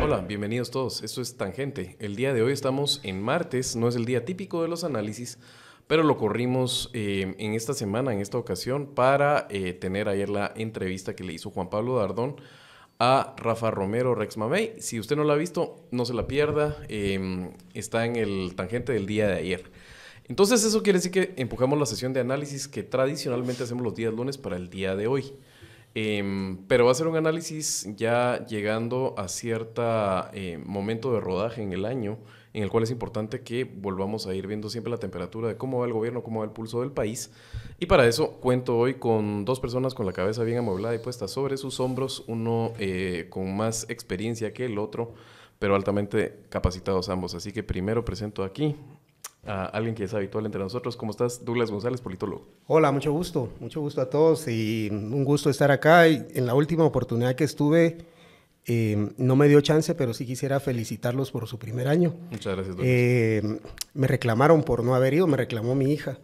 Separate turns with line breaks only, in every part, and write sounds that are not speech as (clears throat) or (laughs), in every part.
Hola, bienvenidos todos. Esto es Tangente. El día de hoy estamos en martes, no es el día típico de los análisis, pero lo corrimos eh, en esta semana, en esta ocasión, para eh, tener ayer la entrevista que le hizo Juan Pablo Dardón a Rafa Romero Rex Mamey. Si usted no la ha visto, no se la pierda. Em, está en el Tangente del día de ayer. Entonces eso quiere decir que empujamos la sesión de análisis que tradicionalmente hacemos los días lunes para el día de hoy. Em, pero va a ser un análisis ya llegando a cierto eh, momento de rodaje en el año, en el cual es importante que volvamos a ir viendo siempre la temperatura de cómo va el gobierno, cómo va el pulso del país. Y para eso cuento hoy con dos personas con la cabeza bien amueblada y puesta sobre sus hombros, uno eh, con más experiencia que el otro, pero altamente capacitados ambos. Así que primero presento aquí a alguien que es habitual entre nosotros. ¿Cómo estás? Douglas González, politólogo.
Hola, mucho gusto, mucho gusto a todos y un gusto estar acá. Y en la última oportunidad que estuve, em, no me dio chance, pero sí quisiera felicitarlos por su primer año. Muchas gracias, Douglas. Em, me reclamaron por no haber ido, me reclamó mi hija.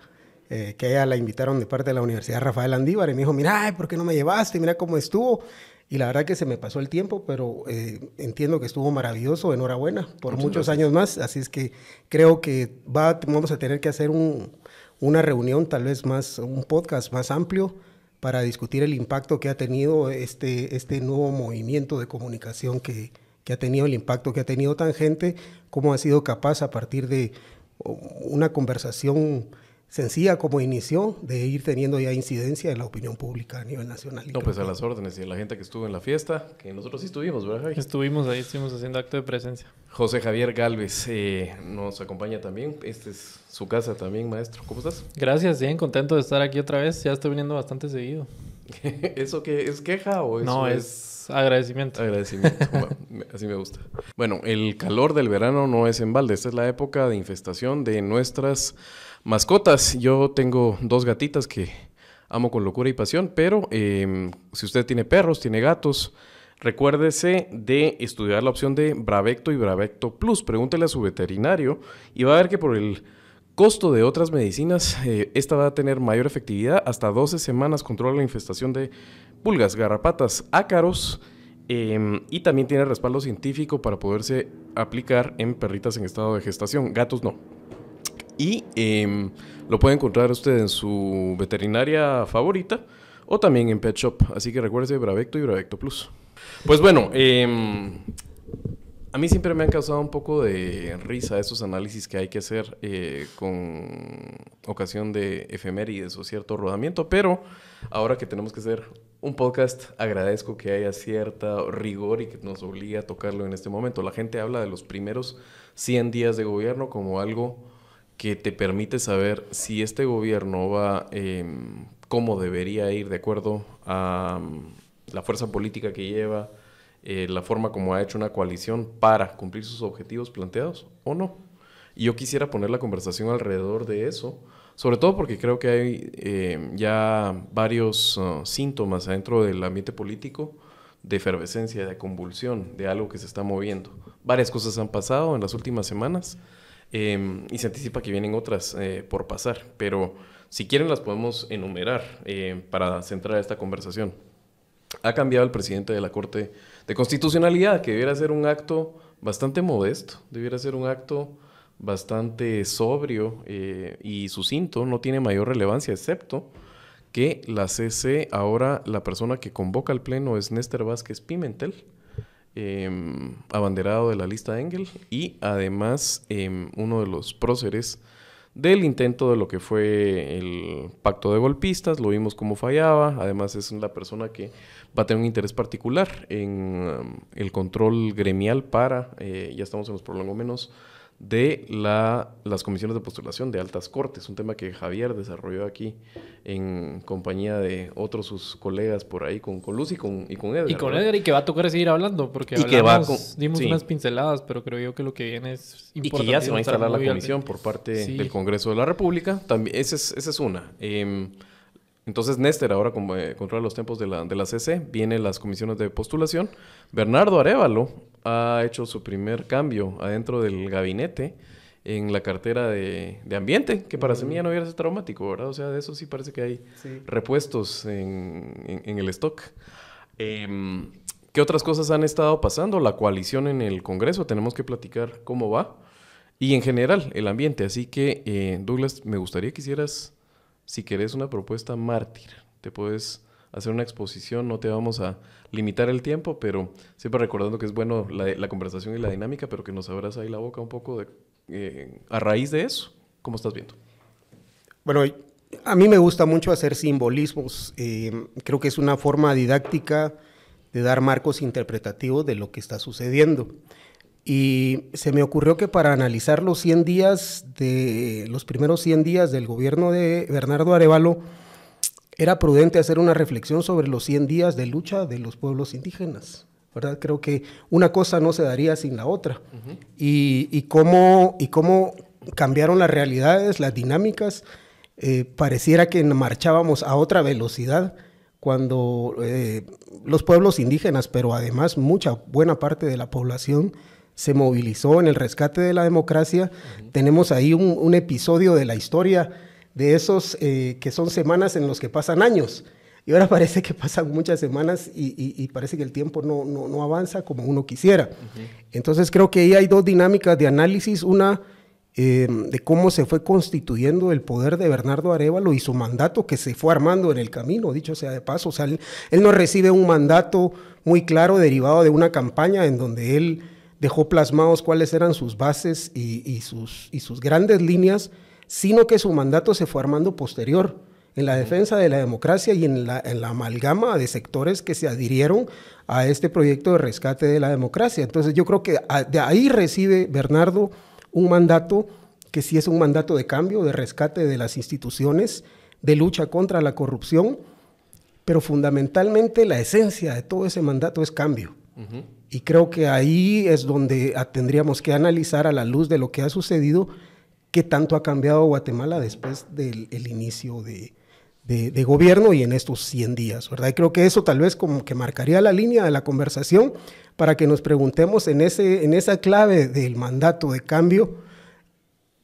Eh, que ella la invitaron de parte de la Universidad Rafael Andívar y me dijo, mira, ¿por qué no me llevaste? Mira cómo estuvo. Y la verdad que se me pasó el tiempo, pero eh, entiendo que estuvo maravilloso. Enhorabuena por muchos años más. Así es que creo que vamos a tener que hacer una reunión, tal vez más, un podcast más amplio para discutir el impacto que ha tenido este, este nuevo movimiento de comunicación que, que ha tenido, el impacto que ha tenido tan gente, cómo ha sido capaz a partir de una conversación sencilla como inició de ir teniendo ya incidencia en la opinión pública
a nivel nacional. No, pues a las órdenes y a la gente que estuvo en la fiesta, que nosotros sí estuvimos, ¿verdad? Estuvimos ahí, estuvimos haciendo acto de presencia. José Javier Galvez eh, nos acompaña también. Esta es su casa también, maestro. ¿Cómo estás? Gracias, bien contento de estar aquí otra
vez. Ya estoy viniendo bastante seguido. (laughs)
¿Eso qué es queja o eso no, es, es agradecimiento? Agradecimiento, (laughs) así me gusta. Bueno, el calor del verano no es en balde, esta es la época de infestación de nuestras Mascotas, yo tengo dos gatitas que amo con locura y pasión, pero em, si usted tiene perros, tiene gatos, recuérdese de estudiar la opción de Bravecto y Bravecto Plus. Pregúntele a su veterinario y va a ver que por el costo de otras medicinas, eh, esta va a tener mayor efectividad. Hasta 12 semanas controla la infestación de pulgas, garrapatas, ácaros. Em, y también tiene respaldo científico para poderse aplicar en perritas en estado de gestación. Gatos no, y em, lo puede encontrar usted en su veterinaria favorita o también en Pet Shop. Así que recuérdese Bravecto y Bravecto Plus. Pues bueno, em, a mí siempre me han causado un poco de risa esos análisis que hay que hacer eh, con ocasión de efemérides o cierto rodamiento, pero ahora que tenemos que hacer un podcast, agradezco que haya cierta rigor y que nos obligue a tocarlo en este momento. La gente habla de los primeros 100 días de gobierno como algo que te permite saber si este gobierno va como em, cómo debería ir de acuerdo a mm, la fuerza política que lleva, eh, la forma como ha hecho una coalición para cumplir sus objetivos planteados o no. Y yo quisiera poner la conversación alrededor de eso, sobre todo porque creo que hay em, ya varios uh, síntomas dentro del ambiente político de efervescencia, de convulsión, de algo que se está moviendo. Varias cosas han pasado en las últimas semanas. Em, y se anticipa que vienen otras eh, por pasar, pero si quieren las podemos enumerar eh, para centrar esta conversación. Ha cambiado el presidente de la Corte de Constitucionalidad, que debiera ser un acto bastante modesto, debiera ser un acto bastante sobrio eh, y sucinto, no tiene mayor relevancia, excepto que la CC, ahora la persona que convoca al Pleno es Néstor Vázquez Pimentel, Em, abanderado de la lista de Engel y además em, uno de los próceres del intento de lo que fue el pacto de golpistas, lo vimos cómo fallaba, además es la persona que va a tener un interés particular en em, el control gremial para, eh, ya estamos en los menos de la, las comisiones de postulación de altas cortes, un tema que Javier desarrolló aquí en compañía de otros sus colegas por ahí, con, con Luz y con, y Edgar. Y con Edgar,
y que va a tocar seguir hablando, porque hablamos, dimos unas pinceladas, pero creo yo que lo que viene es importante. Y que ya se va a instalar la comisión por parte del
Congreso de la República. También, esa, es, esa es una. Em, entonces Néstor ahora como, eh, controla los tiempos de la, de CC, vienen las comisiones de postulación. Bernardo Arevalo ha hecho su primer cambio adentro del gabinete en la cartera de, ambiente, que para semilla no hubiera sido traumático, ¿verdad? O sea, de eso sí parece que hay repuestos en, el stock. Em, ¿Qué otras cosas han estado pasando? La coalición en el Congreso, tenemos que platicar cómo va. Y en general, el ambiente. Así que, eh, Douglas, me gustaría que hicieras si querés una propuesta mártir, te puedes hacer una exposición, no te vamos a limitar el tiempo, pero siempre recordando que es bueno la, conversación y la dinámica, pero que nos abras ahí la boca un poco eh,
a raíz de eso, ¿cómo estás viendo? Bueno, a mí me gusta mucho hacer simbolismos, eh, creo que es una forma didáctica de dar marcos interpretativos de lo que está sucediendo. Y se me ocurrió que para analizar los 100 días de los primeros 100 días del gobierno de Bernardo Arevalo, era prudente hacer una reflexión sobre los 100 días de lucha de los pueblos indígenas. ¿verdad? Creo que una cosa no se daría sin la otra. y, cómo, y cómo cambiaron las realidades, las dinámicas. Eh, pareciera que marchábamos a otra velocidad cuando eh, los pueblos indígenas, pero además mucha buena parte de la población se movilizó en el rescate de la democracia. Tenemos ahí un, episodio de la historia de esos eh, que son semanas en los que pasan años. Y ahora (laughs) parece que pasan muchas semanas y, parece que el tiempo no, avanza como uno quisiera. Entonces creo que ahí hay dos dinámicas de análisis. Una eh, de cómo se fue constituyendo el poder de Bernardo Arevalo y su mandato que se fue armando en el camino, dicho sea de paso. O él no recibe un mandato muy claro derivado de una campaña en donde él dejó plasmados cuáles eran sus bases y, sus, grandes líneas, sino que su mandato se fue armando posterior en la defensa de la democracia y en la, amalgama de sectores que se adhirieron a este proyecto de rescate de la democracia. Entonces yo creo que de ahí recibe Bernardo un mandato que sí es un mandato de cambio, de rescate de las instituciones, de lucha contra la corrupción, pero fundamentalmente la esencia de todo ese mandato es cambio. Y creo que ahí es donde tendríamos que analizar a la luz de lo que ha sucedido, qué tanto ha cambiado Guatemala después del inicio de, gobierno y en estos 100 días, ¿verdad? Y creo que eso tal vez como que marcaría la línea de la conversación para que nos preguntemos en, ese, en esa clave del mandato de cambio,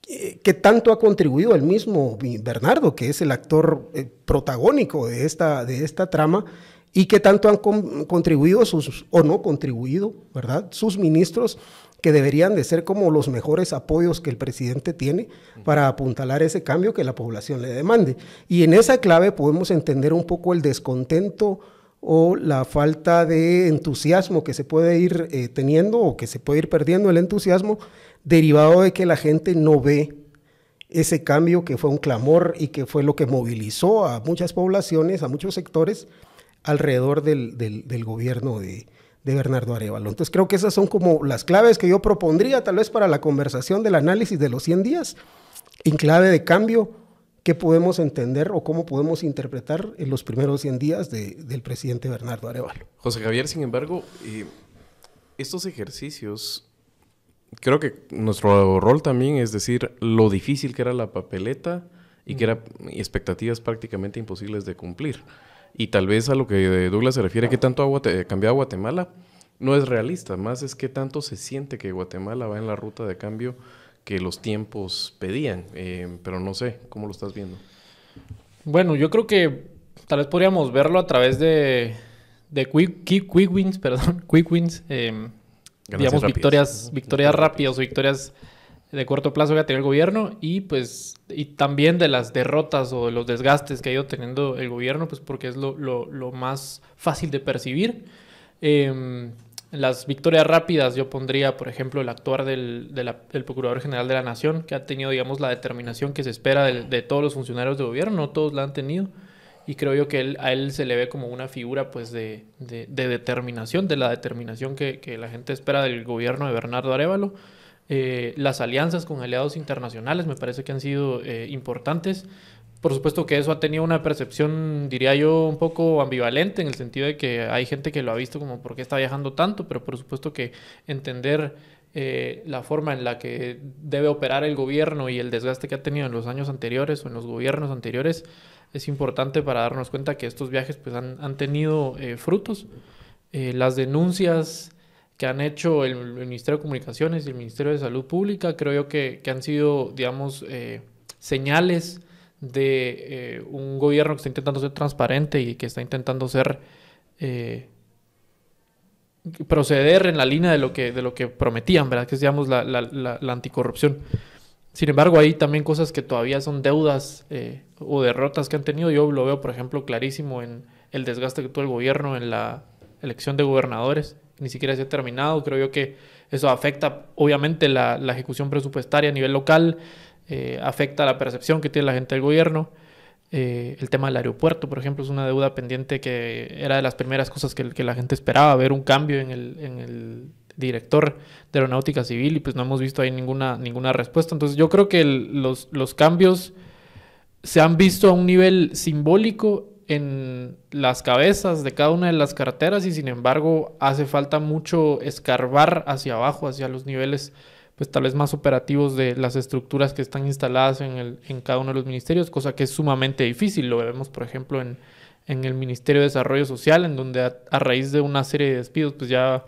eh, qué tanto ha contribuido el mismo Bernardo, que es el actor eh, protagónico de esta, de esta trama, y qué tanto han contribuido sus, o no contribuido, ¿verdad? Sus ministros que deberían de ser como los mejores apoyos que el presidente tiene para apuntalar ese cambio que la población le demande. Y en esa clave podemos entender un poco el descontento o la falta de entusiasmo que se puede ir eh, teniendo o que se puede ir perdiendo el entusiasmo derivado de que la gente no ve ese cambio que fue un clamor y que fue lo que movilizó a muchas poblaciones, a muchos sectores, alrededor del, del, gobierno de, de Bernardo Arevalo. Entonces creo que esas son como las claves que yo propondría tal vez para la conversación del análisis de los 100 días, en clave de cambio, que podemos entender o cómo podemos interpretar en los primeros 100 días del presidente Bernardo Arevalo.
José Javier, sin embargo, estos ejercicios, creo que nuestro rol también es decir lo difícil que era la papeleta y que eran expectativas prácticamente imposibles de cumplir y tal vez a lo que Douglas se refiere, que tanto ha cambiado Guatemala, no es realista, más es que tanto se siente que Guatemala va en la ruta de cambio que los tiempos pedían, eh, pero no sé, ¿cómo lo estás viendo?
Bueno, yo creo que tal vez podríamos verlo a través de, de quick, quick, wins, (laughs) perdón, quick wins, em, digamos victorias, victorias rápidas o victorias de corto plazo que ha tenido el gobierno y pues y también de las derrotas o de los desgastes que ha ido teniendo el gobierno, pues porque es lo, más fácil de percibir. Em, las victorias rápidas yo pondría, por ejemplo, el actuar del, del, Procurador General de la Nación, que ha tenido, digamos, la determinación que se espera de, todos los funcionarios de gobierno, no todos la han tenido, y creo yo que a él se le ve como una figura pues de, determinación, de la determinación que, que la gente espera del gobierno de Bernardo Arevalo. Eh, las alianzas con aliados internacionales me parece que han sido eh, importantes. Por supuesto que eso ha tenido una percepción, diría yo, un poco ambivalente en el sentido de que hay gente que lo ha visto como por qué está viajando tanto, pero por supuesto que entender eh, la forma en la que debe operar el gobierno y el desgaste que ha tenido en los años anteriores o en los gobiernos anteriores es importante para darnos cuenta que estos viajes pues, han, han tenido frutos. las denuncias que han hecho el, Ministerio de Comunicaciones y el Ministerio de Salud Pública, creo yo que, han sido, digamos, eh, señales de eh, un gobierno que está intentando ser transparente y que está intentando ser eh, proceder en la línea de lo que, de lo que prometían, ¿verdad? Que es, digamos, la, anticorrupción. Sin embargo, hay también cosas que todavía son deudas o derrotas que han tenido. Yo lo veo, por ejemplo, clarísimo en el desgaste que tuvo el gobierno en la elección de gobernadores ni siquiera se ha terminado. Creo yo que eso afecta, obviamente, la, ejecución presupuestaria a nivel local, eh, afecta la percepción que tiene la gente del gobierno. Eh, el tema del aeropuerto, por ejemplo, es una deuda pendiente que era de las primeras cosas que, la gente esperaba, ver un cambio en el, director de aeronáutica civil y pues no hemos visto ahí ninguna, ninguna respuesta. Entonces yo creo que los, los cambios se han visto a un nivel simbólico en las cabezas de cada una de las carteras y sin embargo hace falta mucho escarbar hacia abajo, hacia los niveles pues tal vez más operativos de las estructuras que están instaladas en, el, en cada uno de los ministerios, cosa que es sumamente difícil. Lo vemos por ejemplo en, el Ministerio de Desarrollo Social, en donde a, raíz de una serie de despidos pues ya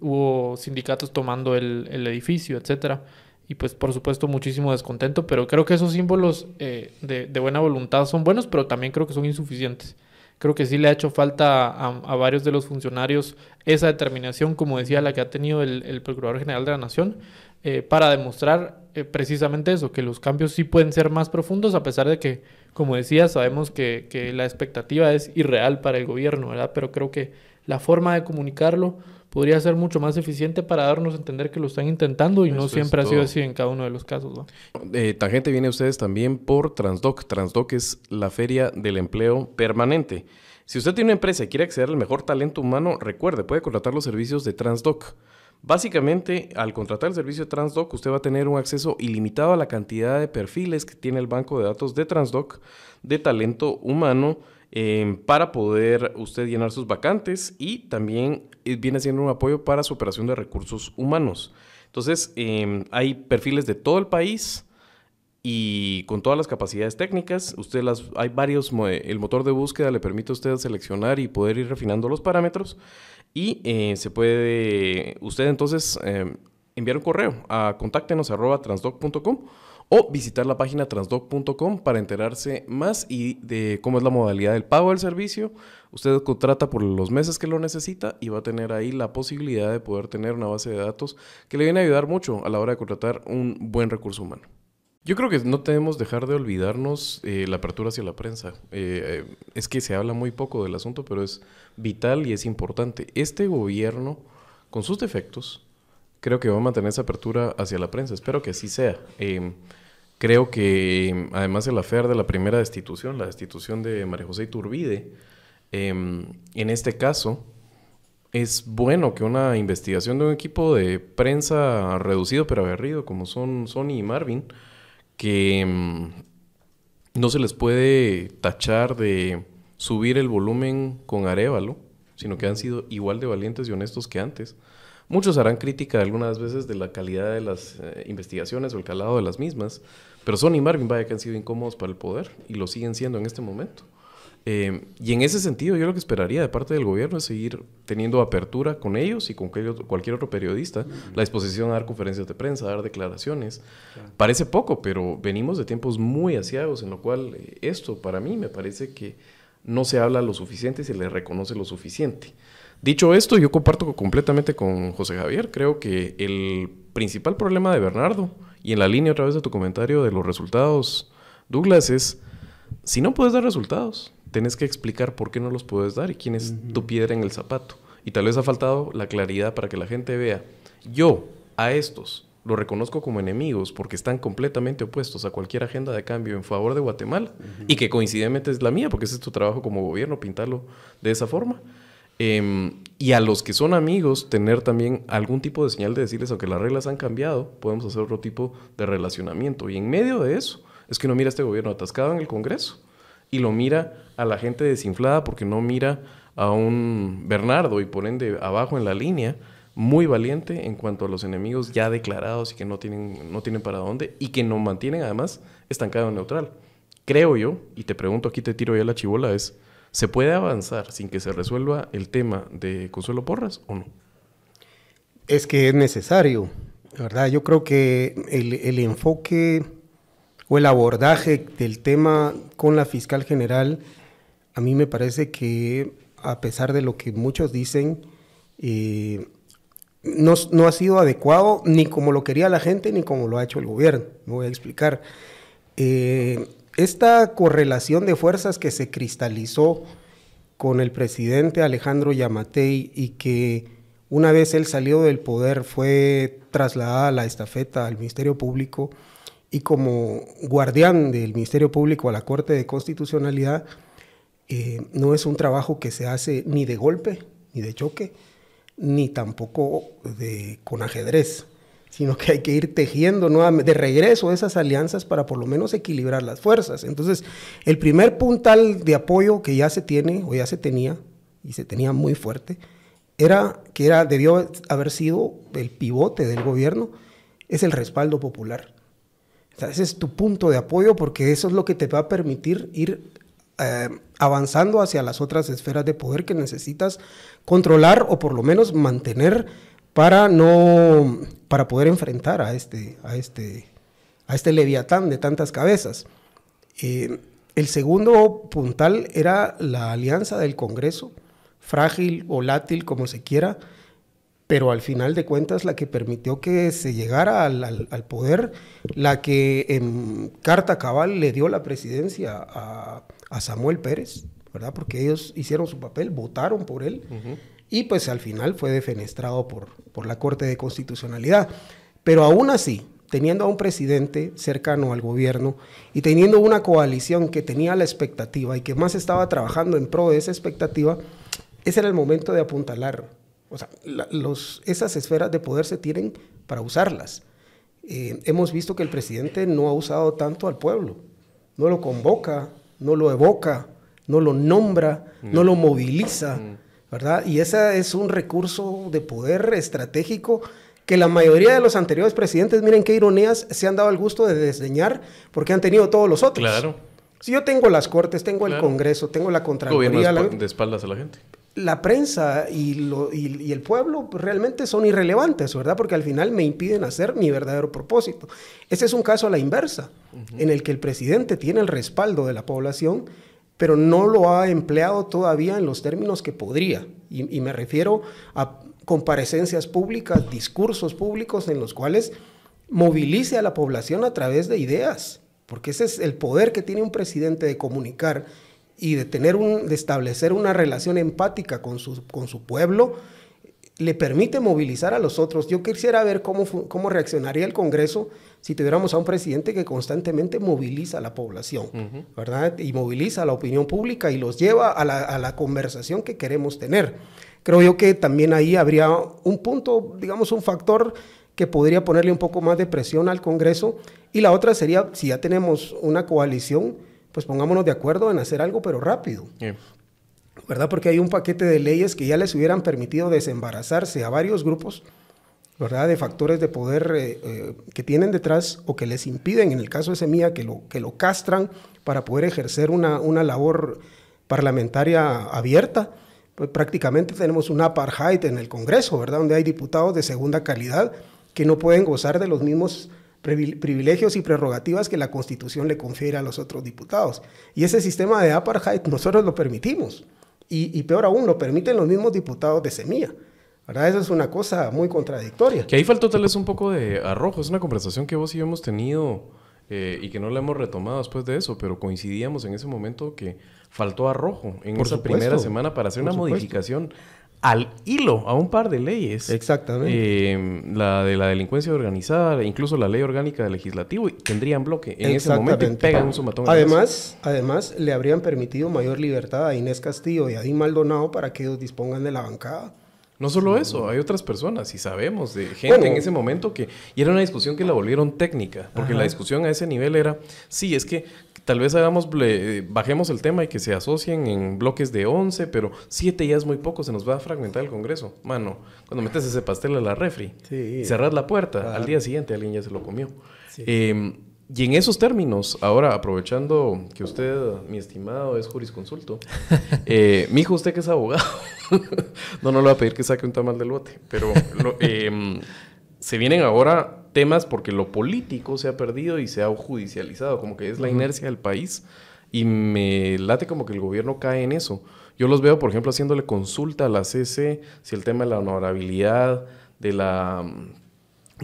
hubo sindicatos tomando el, el edificio, etcétera y pues por supuesto muchísimo descontento, pero creo que esos símbolos eh, de, buena voluntad son buenos, pero también creo que son insuficientes. Creo que sí le ha hecho falta a, varios de los funcionarios esa determinación, como decía, la que ha tenido el, Procurador General de la Nación, eh, para demostrar eh, precisamente eso, que los cambios sí pueden ser más profundos, a pesar de que, como decía, sabemos que, que la expectativa es irreal para el gobierno, ¿verdad? Pero creo que la forma de comunicarlo podría ser mucho más eficiente para darnos a entender que lo están intentando y no siempre ha sido así en cada uno de los casos. ¿no?
Eh, tangente viene ustedes también por Transdoc. Transdoc es la feria del empleo permanente. Si usted tiene una empresa y quiere acceder al mejor talento humano, recuerde, puede contratar los servicios de Transdoc. Básicamente, al contratar el servicio de Transdoc, usted va a tener un acceso ilimitado a la cantidad de perfiles que tiene el banco de datos de Transdoc de talento humano Em, para poder usted llenar sus vacantes y también eh, viene siendo un apoyo para su operación de recursos humanos. Entonces, em, hay perfiles de todo el país y con todas las capacidades técnicas, usted hay varios, el motor de búsqueda le permite a usted seleccionar y poder ir refinando los parámetros y eh, se puede, usted entonces em, enviar un correo a contáctenos transdoc.com o visitar la página transdoc.com para enterarse más y de cómo es la modalidad del pago del servicio. Usted contrata por los meses que lo necesita y va a tener ahí la posibilidad de poder tener una base de datos que le viene a ayudar mucho a la hora de contratar un buen recurso humano. Yo creo que no debemos dejar de olvidarnos eh, la apertura hacia la prensa. Eh, eh, es que se habla muy poco del asunto, pero es vital y es importante. Este gobierno, con sus defectos, creo que va a mantener esa apertura hacia la prensa. Espero que así sea. Em, creo que em, además el afer de la primera destitución, la destitución de María José Iturbide, em, en este caso, es bueno que una investigación de un equipo de prensa reducido pero agarrido como son Sony y Marvin, que no se les puede tachar de subir el volumen con Arevalo, sino que han sido igual de valientes y honestos que antes. Muchos harán crítica algunas veces de la calidad de las eh, investigaciones o el calado de las mismas, pero Sony y Marvin, vaya que han sido incómodos para el poder y lo siguen siendo en este momento. Eh, y en ese sentido, yo lo que esperaría de parte del gobierno es seguir teniendo apertura con ellos y con cualquier otro periodista, la disposición a dar conferencias de prensa, a dar declaraciones. Parece poco, pero venimos de tiempos muy asiados, en lo cual eh, esto para mí me parece que no se habla lo suficiente y se le reconoce lo suficiente. Dicho esto, yo comparto completamente con José Javier. Creo que el principal problema de Bernardo, y en la línea otra vez de tu comentario de los resultados, Douglas, es si no puedes dar resultados, tienes que explicar por qué no los puedes dar y quién es tu piedra en el zapato. Y tal vez ha faltado la claridad para que la gente vea, yo a estos los reconozco como enemigos porque están completamente opuestos a cualquier agenda de cambio en favor de Guatemala y que coincidentemente es la mía porque ese es tu trabajo como gobierno pintarlo de esa forma. Em, y a los que son amigos, tener también algún tipo de señal de decirles, aunque las reglas han cambiado, podemos hacer otro tipo de relacionamiento. Y en medio de eso, es que uno mira a este gobierno atascado en el Congreso y lo mira a la gente desinflada porque no mira a un Bernardo y por ende abajo en la línea, muy valiente en cuanto a los enemigos ya declarados y que no tienen, no tienen para dónde y que no mantienen además estancado en neutral. Creo yo, y te pregunto aquí, te tiro ya la chivola, es ¿Se puede avanzar sin que se resuelva el tema de Consuelo Porras o no?
Es que es necesario, ¿verdad? Yo creo que el, enfoque o el abordaje del tema con la fiscal general, a mí me parece que a pesar de lo que muchos dicen, eh, no, no, ha sido adecuado ni como lo quería la gente ni como lo ha hecho el gobierno. Me voy a explicar. Eh, esta correlación de fuerzas que se cristalizó con el presidente Alejandro Yamatei y que una vez él salió del poder fue trasladada a la estafeta al Ministerio Público y como guardián del Ministerio Público a la Corte de Constitucionalidad, eh, no es un trabajo que se hace ni de golpe, ni de choque, ni tampoco de, con ajedrez sino que hay que ir tejiendo de regreso esas alianzas para por lo menos equilibrar las fuerzas. Entonces, el primer puntal de apoyo que ya se tiene o ya se tenía, y se tenía muy fuerte, era que era, debió haber sido el pivote del gobierno, es el respaldo popular. O ese es tu punto de apoyo porque eso es lo que te va a permitir ir eh, avanzando hacia las otras esferas de poder que necesitas controlar o por lo menos mantener para no para poder enfrentar a este a este a este leviatán de tantas cabezas. Eh, el segundo puntal era la alianza del Congreso, frágil, volátil, como se quiera, pero al final de cuentas la que permitió que se llegara al, poder, la que en carta cabal le dio la presidencia a, a Samuel Pérez, ¿verdad? Porque ellos hicieron su papel, votaron por él y pues al final fue defenestrado por, por la Corte de Constitucionalidad. Pero aún así, teniendo a un presidente cercano al gobierno y teniendo una coalición que tenía la expectativa y que más estaba trabajando en pro de esa expectativa, ese era el momento de apuntalar. O sea, esas esferas de poder se tienen para usarlas. Eh, hemos visto que el presidente no ha usado tanto al pueblo, no lo convoca, no lo evoca, no lo nombra, no, mm. lo moviliza. Mm. ¿verdad? Y ese es un recurso de poder estratégico que la mayoría de los anteriores presidentes, miren qué ironías, se han dado el gusto de desdeñar porque han tenido todos los otros. Claro. Si yo tengo las cortes, tengo el Congreso, tengo la Contraloría. de
espaldas a la gente.
La prensa y, el pueblo pues, realmente son irrelevantes, ¿verdad? Porque al final me impiden hacer mi verdadero propósito. Ese es un caso a la inversa, en el que el presidente tiene el respaldo de la población pero no lo ha empleado todavía en los términos que podría. Y, me refiero a comparecencias públicas, discursos públicos en los cuales movilice a la población a través de ideas, porque ese es el poder que tiene un presidente de comunicar y de, tener de establecer una relación empática con su pueblo le permite movilizar a los otros. Yo quisiera ver cómo, cómo reaccionaría el Congreso si tuviéramos a un presidente que constantemente moviliza a la población, ¿verdad? Y moviliza a la opinión pública y los lleva a la, conversación que queremos tener. Creo yo que también ahí habría un punto, digamos, un factor que podría ponerle un poco más de presión al Congreso. Y la otra sería, si ya tenemos una coalición, pues pongámonos de acuerdo en hacer algo, pero rápido. ¿verdad? Porque hay un paquete de leyes que ya les hubieran permitido desembarazarse a varios grupos, ¿verdad? De factores de poder eh, eh, que tienen detrás o que les impiden, en el caso de Semilla, que lo, que lo castran para poder ejercer una, labor parlamentaria abierta. Pues prácticamente tenemos un apartheid en el Congreso, ¿verdad? Donde hay diputados de segunda calidad que no pueden gozar de los mismos privilegios y prerrogativas que la Constitución le confiere a los otros diputados. Y ese sistema de apartheid nosotros lo permitimos y, peor aún, lo permiten los mismos diputados de Semilla. ¿verdad? Eso es una cosa muy contradictoria.
Que ahí faltó tal vez un poco de arrojo. Es una conversación que vos y yo hemos tenido eh, y que no la hemos retomado después de eso, pero coincidíamos en ese momento que faltó arrojo en esa primera semana para hacer una modificación al hilo a un par de leyes. Exactamente. Em, la de la delincuencia organizada, incluso la ley orgánica del legislativo, y tendrían
bloque. En ese momento pegan Además, además, le habrían permitido mayor libertad a Inés Castillo y a Di Maldonado para que ellos dispongan de la bancada.
No solo eso, hay otras personas y sabemos de gente en ese momento que... Y era una discusión que la volvieron técnica, porque la discusión a ese nivel era, sí, es que tal vez hagamos, bajemos el tema y que se asocien en bloques de 11, pero 7 ya es muy poco, se nos va a fragmentar el Congreso. Mano, cuando metes ese pastel a la refri, cerrad cerrar la puerta, al día siguiente alguien ya se lo comió. Em, y en esos términos, ahora aprovechando que usted, mi estimado, es jurisconsulto, (laughs) eh, mi hijo, usted que es abogado, (laughs) no, no le va a pedir que saque un tamal del bote, pero em, se vienen ahora temas porque lo político se ha perdido y se ha judicializado, como que es la inercia del país y me late como que el gobierno cae en eso. Yo los veo, por ejemplo, haciéndole consulta a la CC si el tema de la honorabilidad, de la mm,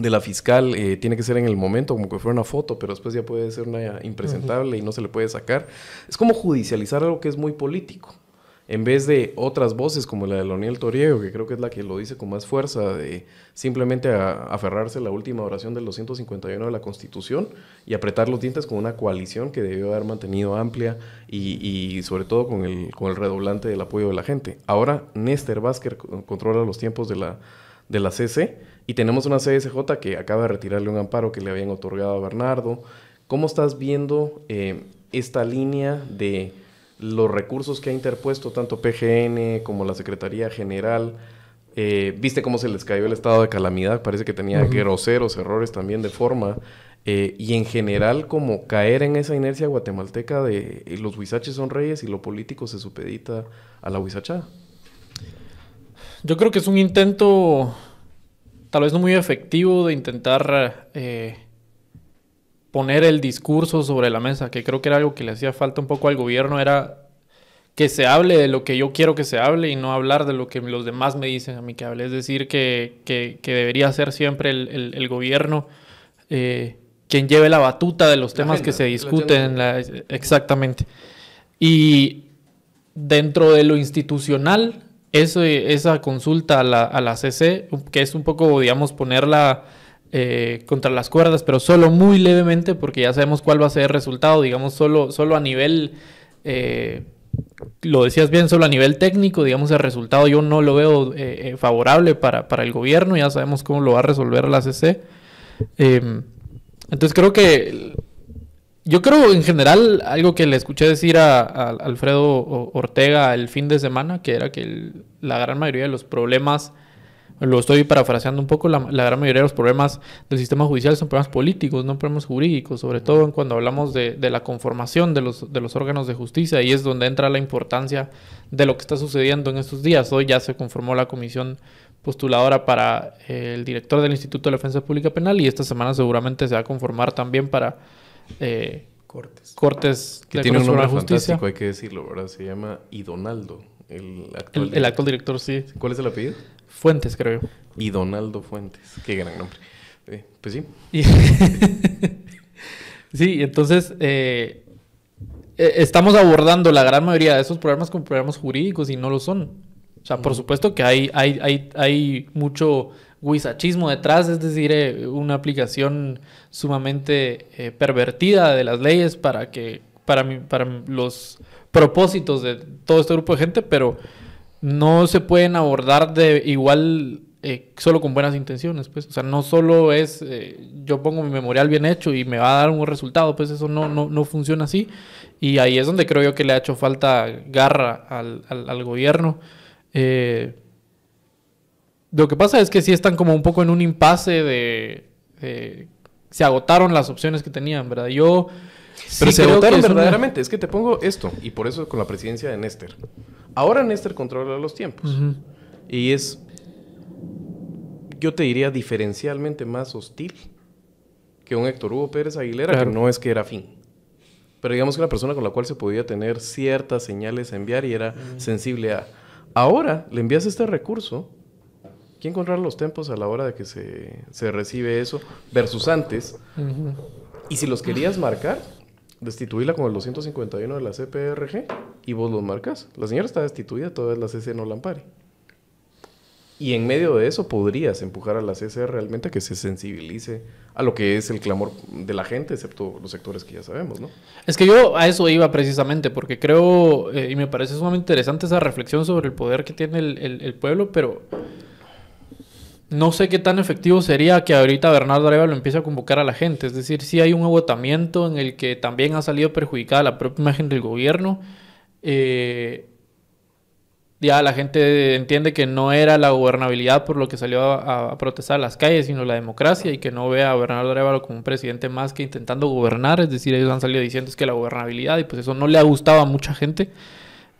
de la fiscal eh, tiene que ser en el momento, como que fuera una foto, pero después ya puede ser una impresentable y no se le puede sacar. Es como judicializar algo que es muy político en vez de otras voces como la de Loniel Toriego, que creo que es la que lo dice con más fuerza, de simplemente aferrarse a la última oración del 251 de la Constitución y apretar los dientes con una coalición que debió haber mantenido amplia y, sobre todo con el, con el redoblante del apoyo de la gente. Ahora Néstor Vázquez controla los tiempos de la, de la CC y tenemos una CSJ que acaba de retirarle un amparo que le habían otorgado a Bernardo. ¿Cómo estás viendo eh, esta línea de los recursos que ha interpuesto tanto PGN como la Secretaría General. Eh, viste cómo se les cayó el estado de calamidad, parece que tenía groseros errores también de forma. Eh, y en general, como caer en esa inercia guatemalteca de eh, los huizaches son reyes y lo político se supedita a la huizachada.
Yo creo que es un intento, tal vez no muy efectivo, de intentar poner el discurso sobre la mesa, que creo que era algo que le hacía falta un poco al gobierno, era que se hable de lo que yo quiero que se hable y no hablar de lo que los demás me dicen a mí que hable. Es decir, que, debería ser siempre el, gobierno eh, quien lleve la batuta de los temas que se discuten. exactamente. Y dentro de lo institucional, esa consulta a a la CC, que es un poco, digamos, ponerla eh, contra las cuerdas, pero solo muy levemente, porque ya sabemos cuál va a ser el resultado, digamos, solo, solo a nivel, eh, lo decías bien, solo a nivel técnico, digamos, el resultado yo no lo veo eh, favorable para, el gobierno, ya sabemos cómo lo va a resolver la CC. Em, entonces creo que, yo creo en general, algo que le escuché decir a, Alfredo Ortega el fin de semana, que era que la gran mayoría de los problemas lo estoy parafraseando un poco, la, gran mayoría de los problemas del sistema judicial son problemas políticos, no problemas jurídicos, sobre todo cuando hablamos de, la conformación de los, de los órganos de justicia, y es donde entra la importancia de lo que está sucediendo en estos días. Hoy ya se conformó la comisión postuladora para eh, el director del Instituto de Defensa Pública Penal y esta semana seguramente se va a conformar también para... Eh, cortes. Cortes.
Que tiene un nombre fantástico, hay que decirlo, ¿verdad? Se llama Idonaldo, el actual... el actual director, sí. ¿Cuál es el apellido? Fuentes, creo. Y Donaldo Fuentes, qué gran nombre. Eh, pues sí. (laughs)
sí, entonces eh, eh, estamos abordando la gran mayoría de esos problemas como problemas jurídicos y no lo son. O sea, por supuesto que hay, hay, hay, mucho guisachismo detrás, es decir, una aplicación sumamente pervertida de las leyes para que para, para los propósitos de todo este grupo de gente, pero no se pueden abordar de igual eh, solo con buenas intenciones, pues. O sea, no solo es eh, yo pongo mi memorial bien hecho y me va a dar un buen resultado, pues eso no, no, funciona así. Y ahí es donde creo yo que le ha hecho falta garra al, gobierno. Eh, lo que pasa es que sí están como un poco en un impasse de... se agotaron las opciones que tenían, ¿verdad? Yo... Pero se agotaron verdaderamente.
Es que te pongo esto, y por eso con la presidencia de Néstor. Ahora Néstor controla los tiempos. Y es, yo te diría, diferencialmente más hostil que un Héctor Hugo Pérez Aguilera, que no es que era fin. Pero digamos que una persona con la cual se podía tener ciertas señales a enviar y era sensible a. Ahora le envías este recurso. ¿Quién controla los tiempos a la hora de que se, se recibe eso? Versus antes. Y si los querías marcar, destituirla con el 251 de la CPRG y vos los marcas. La señora está destituida, todavía la CC no la ampare. Y en medio de eso podrías empujar a la CC realmente a que se sensibilice a lo que es el clamor de la gente, excepto los sectores que ya sabemos, ¿no? Es que yo a eso iba precisamente, porque creo, eh, y me parece
sumamente interesante esa reflexión sobre el poder que tiene el, pueblo, pero no sé qué tan efectivo sería que ahorita Bernardo Areva lo empiece a convocar a la gente. Es decir, si hay un agotamiento en el que también ha salido perjudicada la propia imagen del gobierno eh, ya la gente entiende que no era la gobernabilidad por lo que salió a, protestar a las calles, sino la democracia y que no ve a Bernardo Arevalo como un presidente más que intentando gobernar, es decir, ellos han salido diciendo es que la gobernabilidad y pues eso no le ha gustado a mucha gente.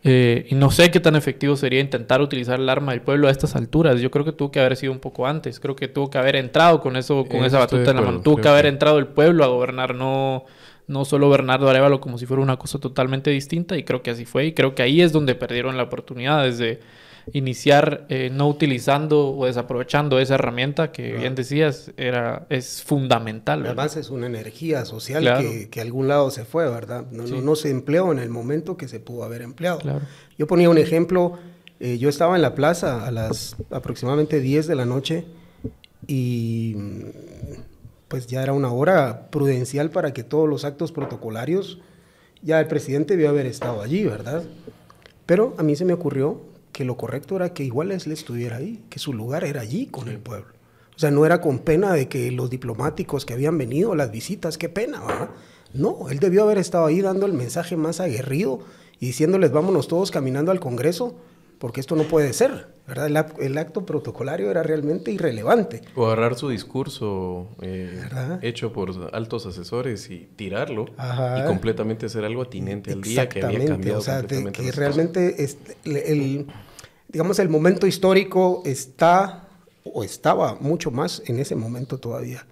Eh, y no sé qué tan efectivo sería intentar utilizar el arma del pueblo a estas alturas. Yo creo que tuvo que haber sido un poco antes. Creo que tuvo que haber entrado con eso, con esa batuta en la mano. Tuvo que haber entrado el pueblo a gobernar, no, no solo Bernardo Arevalo como si fuera una cosa totalmente distinta y creo que así fue y creo que ahí es donde perdieron la oportunidad de iniciar eh, no utilizando o desaprovechando esa herramienta que bien decías era es fundamental. Además es una energía social que,
que, algún lado se fue, ¿verdad? No, se empleó en el momento que se pudo haber empleado. Yo ponía un ejemplo, eh, yo estaba en la plaza a las aproximadamente 10 de la noche y pues ya era una hora prudencial para que todos los actos protocolarios, ya el presidente debió haber estado allí, ¿verdad? Pero a mí se me ocurrió que lo correcto era que igual él estuviera ahí, que su lugar era allí con el pueblo. O sea, no era con pena de que los diplomáticos que habían venido, las visitas, qué pena, ¿verdad? No, él debió haber estado ahí dando el mensaje más aguerrido y diciéndoles vámonos todos caminando al Congreso, porque esto no puede ser. El, acto protocolario era realmente irrelevante.
O agarrar su discurso eh, hecho por altos asesores y tirarlo y completamente hacer algo atinente al día que había cambiado. O sea, realmente
digamos, el momento histórico está o estaba mucho más en ese momento todavía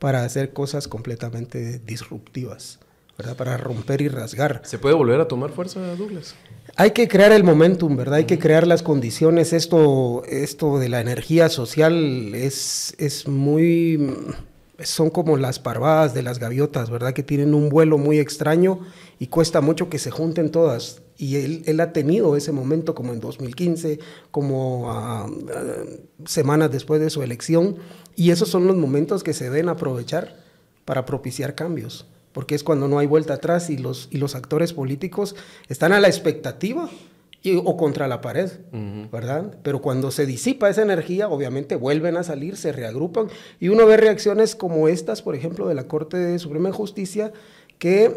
para hacer cosas completamente disruptivas, Para romper y rasgar. ¿Se puede volver a tomar fuerza, Douglas? Hay que crear el momentum, ¿verdad? Hay que crear las condiciones. Esto, esto de la energía social es, muy... Son como las parvadas de las gaviotas, ¿verdad? Que tienen un vuelo muy extraño y cuesta mucho que se junten todas. Y él, ha tenido ese momento como en 2015, como ah, ah, semanas después de su elección. Y esos son los momentos que se deben aprovechar para propiciar cambios porque es cuando no hay vuelta atrás y los, y los actores políticos están a la expectativa o contra la pared, ¿verdad? Pero cuando se disipa esa energía, obviamente vuelven a salir, se reagrupan y uno ve reacciones como estas, por ejemplo, de la Corte de Suprema de Justicia, que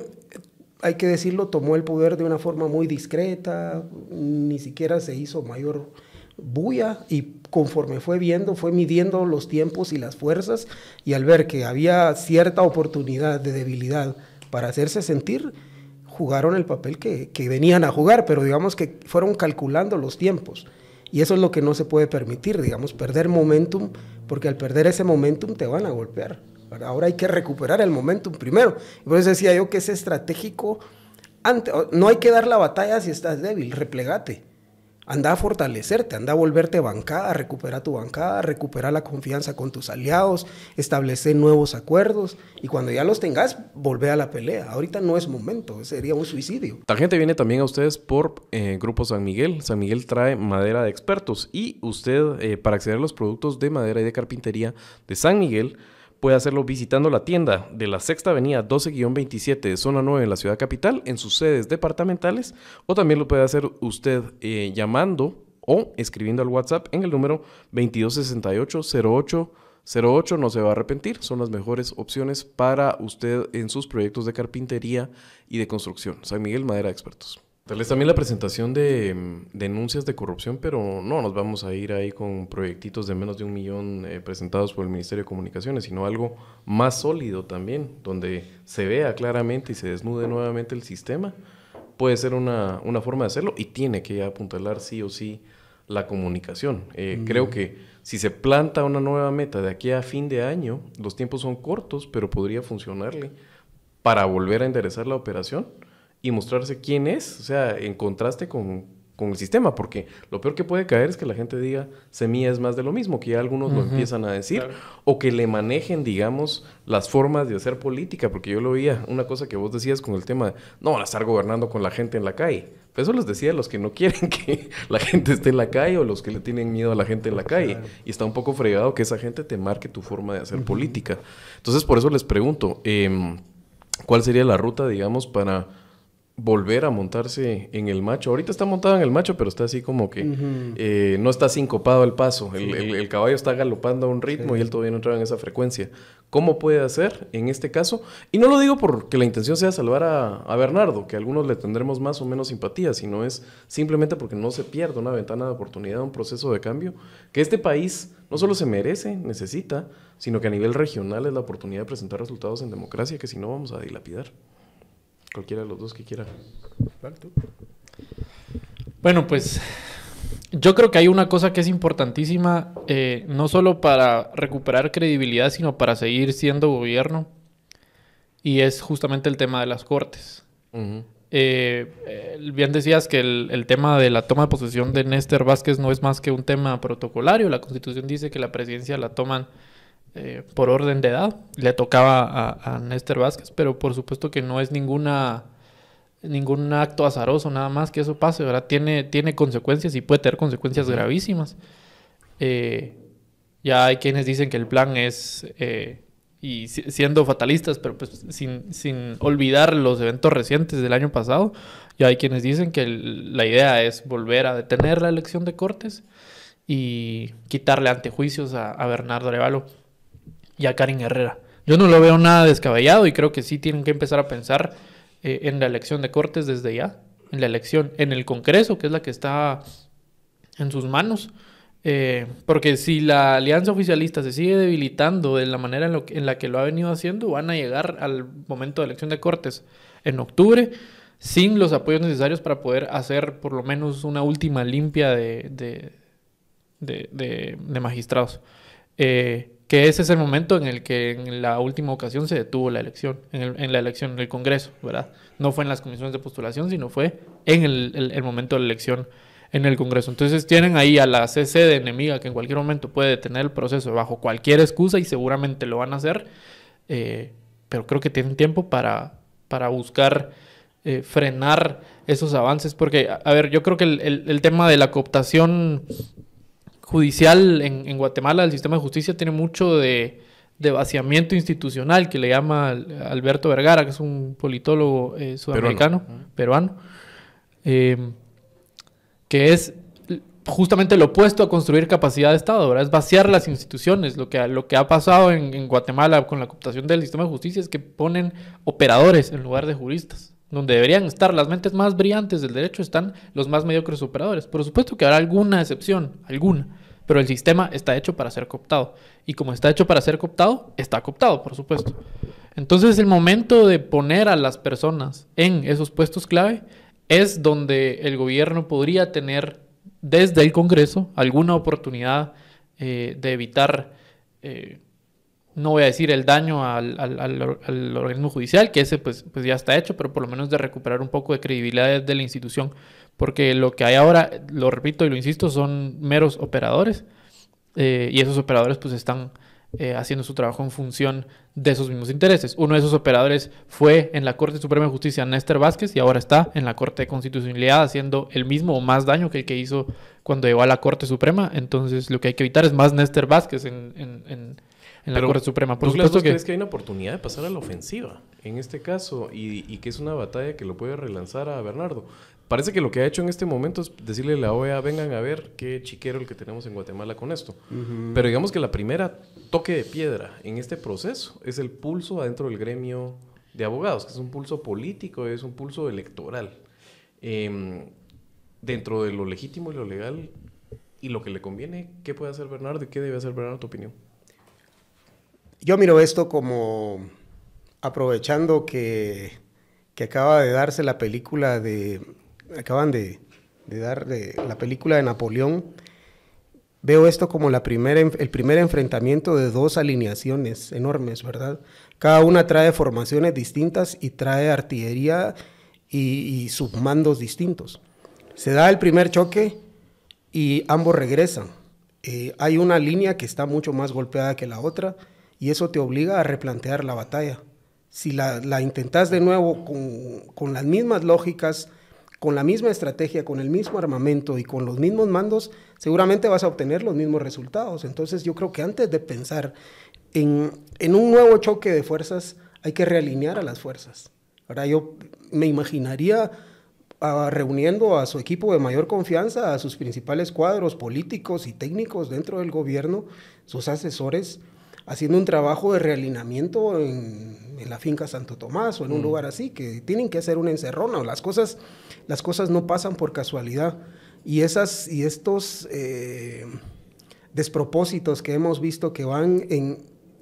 hay que decirlo, tomó el poder de una forma muy discreta, ni siquiera se hizo mayor bulla y conforme fue viendo, fue midiendo los tiempos y las fuerzas y al ver que había cierta oportunidad de debilidad para hacerse sentir, jugaron el papel que, venían a jugar, pero digamos que fueron calculando los tiempos. Y eso es lo que no se puede permitir, digamos, perder momentum, porque al perder ese momentum te van a golpear. Ahora hay que recuperar el momentum primero. Por eso decía yo que es estratégico. Ante, no hay que dar la batalla si estás débil, replegate. Anda a fortalecerte, anda a volverte bancada, recupera tu bancada, recupera la confianza con tus aliados, establece nuevos acuerdos y cuando ya los tengas, volver a la pelea. Ahorita no es momento, sería un suicidio.
La gente viene también a ustedes por eh, Grupo San Miguel. San Miguel trae madera de expertos y usted, eh, para acceder a los productos de madera y de carpintería de San Miguel, Puede hacerlo visitando la tienda de la Sexta Avenida 12-27 de Zona 9 en la ciudad capital, en sus sedes departamentales, o también lo puede hacer usted eh, llamando o escribiendo al WhatsApp en el número 2268-0808. no se va a arrepentir, son las mejores opciones para usted en sus proyectos de carpintería y de construcción. San Miguel Madera Expertos. Tal vez también la presentación de mm, denuncias de corrupción, pero no nos vamos a ir ahí con proyectitos de menos de un millón eh, presentados por el Ministerio de Comunicaciones, sino algo más sólido también, donde se vea claramente y se desnude nuevamente el sistema. Puede ser una, una forma de hacerlo y tiene que apuntalar sí o sí la comunicación. Eh, mm. Creo que si se planta una nueva meta de aquí a fin de año, los tiempos son cortos, pero podría funcionarle para volver a enderezar la operación y mostrarse quién es, o sea, en contraste con, el sistema, porque lo peor que puede caer es que la gente diga, semilla es más de lo mismo, que ya algunos lo empiezan a decir, o que le manejen, digamos, las formas de hacer política, porque yo lo veía, una cosa que vos decías con el tema, no van a estar gobernando con la gente en la calle. Pues eso les decía los que no (laughs) quieren que la gente esté en la calle o los que le tienen miedo a la gente en la calle. Y está un poco fregado que esa gente te marque tu forma de hacer política. Entonces, por eso les pregunto, em, ¿cuál sería la ruta, digamos, para volver a montarse en el macho. Ahorita está montado en el macho, pero está así como que eh, no está sincopado el paso. El, caballo está galopando a un ritmo y él todavía no entraba en esa frecuencia. ¿Cómo puede hacer en este caso? Y no lo digo porque la intención sea salvar a, a Bernardo, que a algunos le tendremos más o menos simpatía, sino es simplemente porque no se pierda una ventana de oportunidad, un proceso de cambio, que este país no solo se merece, necesita, sino que a nivel regional es la oportunidad de presentar resultados en democracia que si no vamos a dilapidar. Cualquiera de los dos que quiera.
Bueno, pues yo creo que hay una cosa que es importantísima, eh, no solo para recuperar credibilidad, sino para seguir siendo gobierno, y es justamente el tema de las cortes. Eh, bien decías que el, el, tema de la toma de posesión de Néstor Vázquez no es más que un tema protocolario. La constitución dice que la presidencia la toman eh, por orden de edad. Le tocaba a, Néstor Vázquez, pero por supuesto que no es ninguna ningún acto azaroso, nada más que eso pase, ¿verdad? Tiene, tiene consecuencias y puede tener consecuencias gravísimas. Eh, ya hay quienes dicen que el plan es, eh, y siendo fatalistas, pero pues sin, olvidar los eventos recientes del año pasado, ya hay quienes dicen que la idea es volver a detener la elección de Cortes y quitarle antejuicios a, a Bernardo Arevalo ya a Karin Herrera. Yo no lo veo nada descabellado y creo que sí tienen que empezar a pensar eh, en la elección de Cortes desde ya, en la elección, en el Congreso, que es la que está en sus manos. Eh, porque si la alianza oficialista se sigue debilitando de la manera en, la que lo ha venido haciendo, van a llegar al momento de elección de Cortes en octubre sin los apoyos necesarios para poder hacer por lo menos una última limpia de, magistrados. Eh, que ese es el momento en el que en la última ocasión se detuvo la elección, en, la elección del Congreso, ¿verdad? No fue en las comisiones de postulación, sino fue en el, momento de la elección en el Congreso. Entonces tienen ahí a la CC de enemiga que en cualquier momento puede detener el proceso bajo cualquier excusa y seguramente lo van a hacer, eh, pero creo que tienen tiempo para, para buscar eh, frenar esos avances, porque, a, ver, yo creo que el tema de la cooptación judicial en, Guatemala, el sistema de justicia tiene mucho de, vaciamiento institucional, que le llama Alberto Vergara, que es un politólogo eh, sudamericano, peruano, eh, que es justamente lo opuesto a construir capacidad de Estado, es vaciar las instituciones. Lo que, lo que ha pasado en, Guatemala con la cooptación del sistema de justicia es que ponen operadores en lugar de juristas donde deberían estar las mentes más brillantes del derecho, están los más mediocres operadores. Por supuesto que habrá alguna excepción, alguna, pero el sistema está hecho para ser cooptado. Y como está hecho para ser cooptado, está cooptado, por supuesto. Entonces el momento de poner a las personas en esos puestos clave es donde el gobierno podría tener desde el Congreso alguna oportunidad eh, de evitar eh, no voy a decir el daño al, organismo judicial, que ese pues, pues ya está hecho, pero por lo menos de recuperar un poco de credibilidad de la institución, porque lo que hay ahora, lo repito y lo insisto, son meros operadores, eh, y esos operadores pues están eh, haciendo su trabajo en función de esos mismos intereses. Uno de esos operadores fue en la Corte Suprema de Justicia Néstor Vázquez y ahora está en la Corte de Constitucionalidad haciendo el mismo o más daño que el que hizo cuando llegó a la Corte Suprema, entonces lo que hay que evitar es más Néstor Vázquez en
en la Corte Suprema. Por supuesto que... crees que hay una oportunidad de pasar a la ofensiva en este caso y, que es una batalla que lo puede relanzar a Bernardo? Parece que lo que ha hecho en este momento es decirle a la OEA, vengan a ver qué chiquero el que tenemos en Guatemala con esto. Pero digamos que la primera toque de piedra en este proceso es el pulso adentro del gremio de abogados, que es un pulso político, es un pulso electoral. Em, dentro de lo legítimo y lo legal y lo que le conviene, ¿qué puede hacer Bernardo y qué debe hacer Bernardo, tu opinión?
Yo miro esto como aprovechando que, que acaba de darse la película de... Acaban de, dar de, la película de Napoleón. Veo esto como la primera, el primer enfrentamiento de dos alineaciones enormes, ¿verdad? Cada una trae formaciones distintas y trae artillería y, y submandos distintos. Se da el primer choque y ambos regresan. Eh, hay una línea que está mucho más golpeada que la otra y eso te obliga a replantear la batalla. Si la, intentas de nuevo con, las mismas lógicas, con la misma estrategia, con el mismo armamento y con los mismos mandos, seguramente vas a obtener los mismos resultados. Entonces yo creo que antes de pensar en, un nuevo choque de fuerzas, hay que realinear a las fuerzas. Ahora yo me imaginaría ah, reuniendo a su equipo de mayor confianza, a sus principales cuadros políticos y técnicos dentro del gobierno, sus asesores, haciendo un trabajo de realineamiento en, la finca Santo Tomás o en un mm. lugar así, que tienen que hacer un encerrona, las cosas, las cosas no pasan por casualidad. Y, esas, y estos eh, despropósitos que hemos visto que van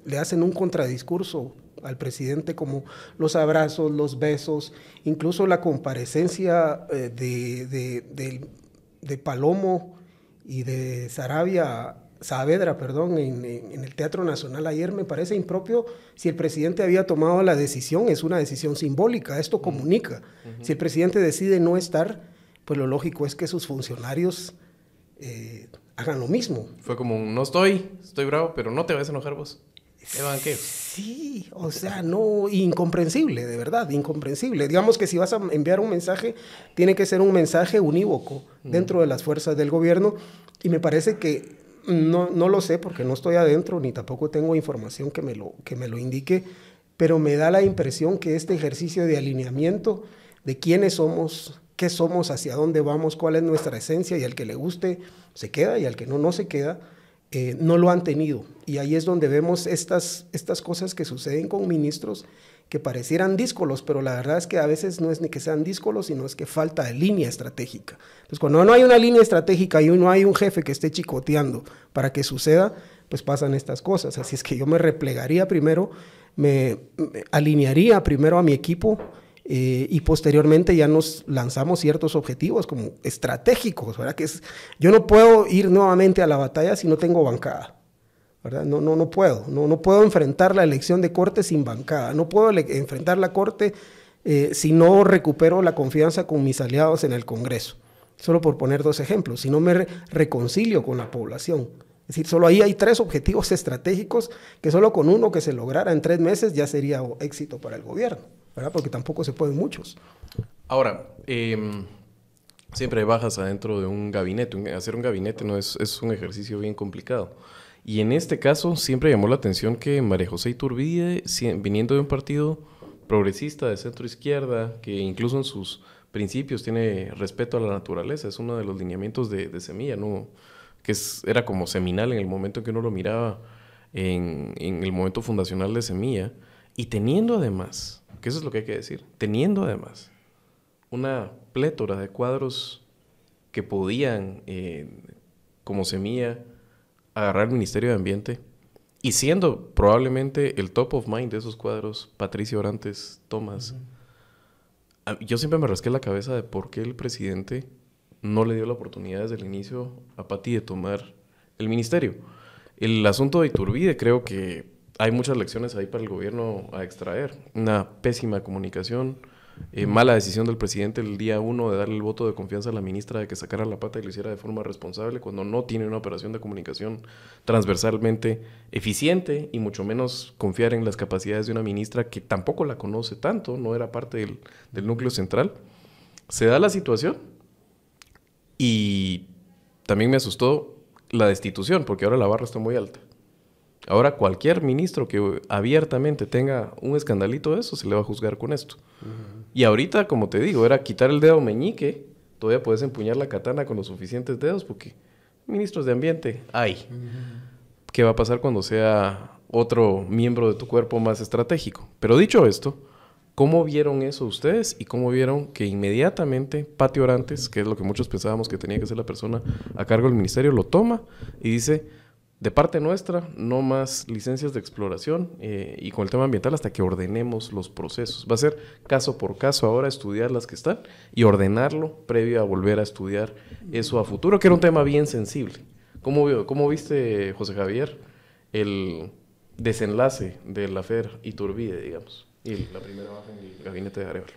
le hacen un contradiscurso al presidente como los abrazos, los besos, incluso la comparecencia eh, de, de Palomo y de Sarabia Saavedra, perdón, en, el Teatro Nacional ayer, me parece impropio si el presidente había tomado la decisión, es una decisión simbólica, esto comunica. Si el presidente decide no estar, pues lo lógico es que sus funcionarios eh, hagan lo mismo.
Fue como, no estoy, estoy bravo, pero no te vas a enojar vos. ¿Evan Sí,
o sea, no, incomprensible, de verdad, incomprensible. Digamos que si vas a enviar un mensaje, tiene que ser un mensaje unívoco dentro de las fuerzas del gobierno y me parece que no, lo sé porque no estoy adentro ni tampoco tengo información que me, lo, que me lo indique, pero me da la impresión que este ejercicio de alineamiento de quiénes somos, qué somos, hacia dónde vamos, cuál es nuestra esencia y al que le guste se queda y al que no, no se queda, eh, no lo han tenido. Y ahí es donde vemos estas, estas cosas que suceden con ministros que parecieran díscolos, pero la verdad es que a veces no es ni que sean díscolos, sino es que falta de línea estratégica. Entonces, cuando no hay una línea estratégica y no hay un jefe que esté chicoteando para que suceda, pues pasan estas cosas. Así es que yo me replegaría primero, me, alinearía primero a mi equipo eh, y posteriormente ya nos lanzamos ciertos objetivos como estratégicos, ¿verdad? Que es, yo no puedo ir nuevamente a la batalla si no tengo bancada. No, no, no puedo, no, no puedo enfrentar la elección de corte sin bancada, no puedo enfrentar la corte eh, si no recupero la confianza con mis aliados en el Congreso, solo por poner dos ejemplos, si no me reconcilio con la población. Es decir, solo ahí hay tres objetivos (laughs) estratégicos que solo con uno que se lograra en tres meses ya sería éxito para el gobierno, Porque tampoco se pueden muchos.
Ahora, em, siempre bajas adentro de un gabinete. Hacer un gabinete no es, es un ejercicio bien complicado. Y en este caso siempre llamó la atención que María José Iturbide, viniendo de un partido progresista de centro izquierda, que incluso en sus principios tiene respeto a la naturaleza, es uno de los lineamientos de, Semilla, ¿no? que era como seminal en el momento en que uno lo miraba en, el momento fundacional de Semilla, y teniendo además, que eso es lo que hay que decir, teniendo además una plétora de cuadros que podían, eh, como Semilla, agarrar el Ministerio de Ambiente y siendo probablemente el top of mind de esos cuadros, Patricio Orantes, Tomás, yo siempre me rasqué la cabeza de por qué el presidente no le dio la oportunidad desde el inicio a Pati de tomar el ministerio. El asunto de Iturbide creo que hay muchas lecciones ahí para el gobierno a extraer. Una pésima comunicación, eh, mala decisión del presidente el día 1 de darle el voto de confianza a la ministra de que sacara la pata y lo hiciera de forma responsable cuando no tiene una operación de comunicación transversalmente eficiente y mucho menos confiar en las capacidades de una ministra que tampoco la conoce tanto, no era parte del núcleo central. Se da la situación y también me asustó la destitución porque ahora la barra está muy alta. Ahora cualquier ministro que abiertamente tenga un escandalito de eso, se le va a juzgar con esto. Y ahorita, como te digo, era quitar el dedo meñique, todavía puedes empuñar la katana con los suficientes dedos porque ministros de ambiente hay. ¿Qué va a pasar cuando sea otro miembro de tu cuerpo más estratégico? Pero dicho esto, ¿Cómo vieron eso ustedes y cómo vieron que inmediatamente Patio Orantes, que es lo que muchos pensábamos que tenía que ser la persona a cargo del ministerio, lo toma y dice, de parte nuestra, no más licencias de exploración eh, y con el tema ambiental hasta que ordenemos los procesos. Va a ser caso por caso ahora estudiar las que están y ordenarlo previo a volver a estudiar eso a futuro, que era un tema bien sensible. ¿Cómo, cómo viste, José Javier, el desenlace de la FER Turbide, digamos, y la primera baja en el gabinete de Arevalo?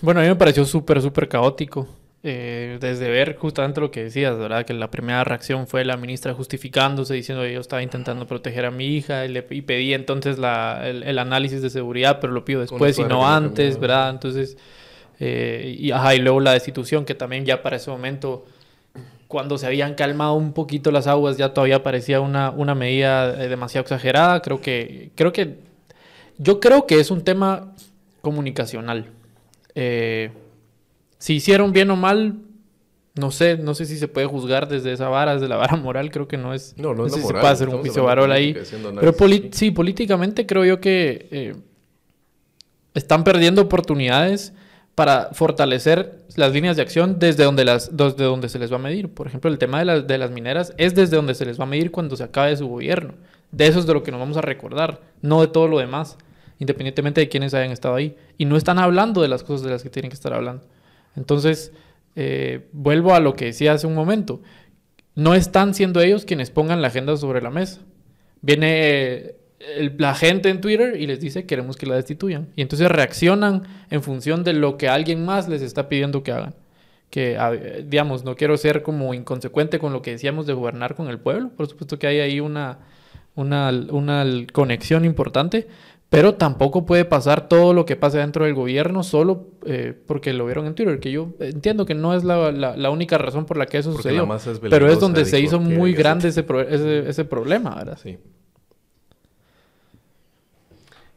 Bueno, a mí me pareció súper, súper caótico. Eh, desde ver justamente lo que decías, ¿verdad? Que la primera reacción fue la ministra justificándose, diciendo que yo estaba intentando proteger a mi hija y, le, y pedí entonces el, análisis de seguridad, pero lo pido después y no antes, ¿verdad? Entonces, eh, y, ajá, y luego la destitución, que también ya para ese momento, cuando se habían calmado un poquito las aguas, ya todavía parecía una, una medida eh, demasiado exagerada. Creo que, creo que, yo creo que es un tema comunicacional. Eh, si hicieron bien o mal, no sé, no sé si se puede juzgar desde esa vara, desde la vara moral, creo que no es. No, no, es se puede hacer un juicio varol ahí. Pero sí. políticamente creo yo que eh, están perdiendo oportunidades para fortalecer las líneas de acción desde donde, las, donde se les va a medir. Por ejemplo, el tema de, de las mineras es desde donde se les va a medir cuando se acabe su gobierno. De eso es de lo que nos vamos a recordar, no de todo lo demás, independientemente de quienes hayan estado ahí. Y no están hablando de las cosas de las que tienen que estar hablando. Entonces, eh, vuelvo a lo que decía hace un momento, no están siendo ellos quienes pongan la agenda sobre la mesa. Viene eh, la gente en Twitter y les dice queremos que la destituyan. Y entonces reaccionan en función de lo que alguien más les está pidiendo que hagan. Que, digamos, no quiero ser como inconsecuente con lo que decíamos de gobernar con el pueblo. Por supuesto que hay ahí una, una, una conexión importante. Pero tampoco puede pasar todo lo que pase dentro del gobierno solo eh, porque lo vieron en Twitter, que yo entiendo que no es la, única razón por la que eso sucedió. pero es donde se hizo muy grande ese, problema, ¿verdad? Sí.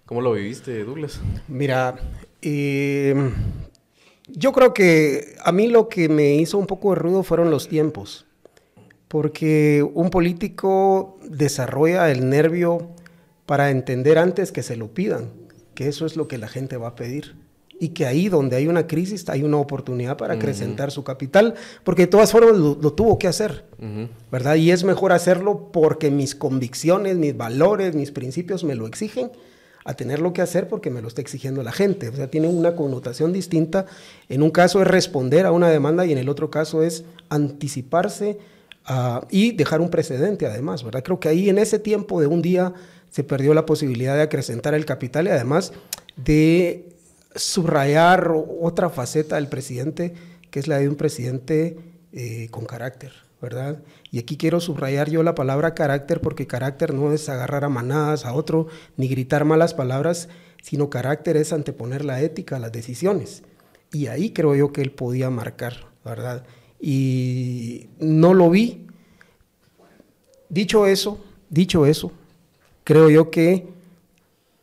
¿Cómo lo viviste, Douglas?
Mira, mm, yo creo que a mí lo que me hizo un poco de ruido fueron los tiempos, porque un político desarrolla el nervio para entender antes que se lo pidan, que eso es lo que la gente va a pedir y que ahí donde hay una crisis hay una oportunidad para acrecentar su capital, porque de todas formas lo, tuvo que hacer, ¿verdad? Y es mejor hacerlo porque mis convicciones, mis valores, mis principios me lo exigen, a tenerlo que hacer porque me lo está exigiendo la gente. O sea, tiene una connotación distinta. En un caso es responder a una demanda y en el otro caso es anticiparse ah, y dejar un precedente además, ¿verdad? Creo que ahí en ese tiempo de un día se perdió la posibilidad de acrecentar el capital y además de subrayar otra faceta del presidente, que es la de un presidente eh, con carácter, ¿verdad? Y aquí quiero subrayar yo la palabra carácter porque carácter no es agarrar a manadas a otro ni gritar malas palabras, sino carácter es anteponer la ética a las decisiones. Y ahí creo yo que él podía marcar, ¿verdad? Y no lo vi. Dicho eso, dicho eso, creo yo que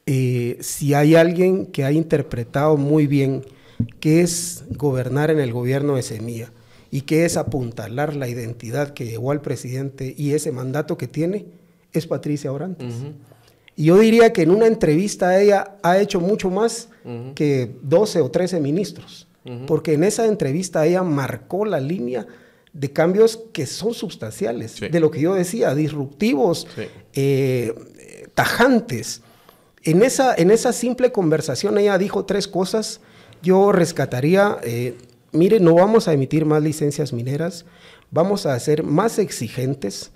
eh, si hay alguien que ha interpretado muy bien qué es gobernar en el gobierno de Semilla y qué es apuntalar la identidad que llevó al presidente y ese mandato que tiene, es Patricia Orantes. Y yo diría que en una entrevista ella ha hecho mucho más que 12 o 13 ministros, porque en esa entrevista ella marcó la línea de cambios que son sustanciales, de lo que yo decía, disruptivos, eh, tajantes. En esa, en esa simple conversación ella dijo tres cosas. Yo rescataría, eh, mire, no vamos a emitir más licencias mineras, vamos a ser más exigentes,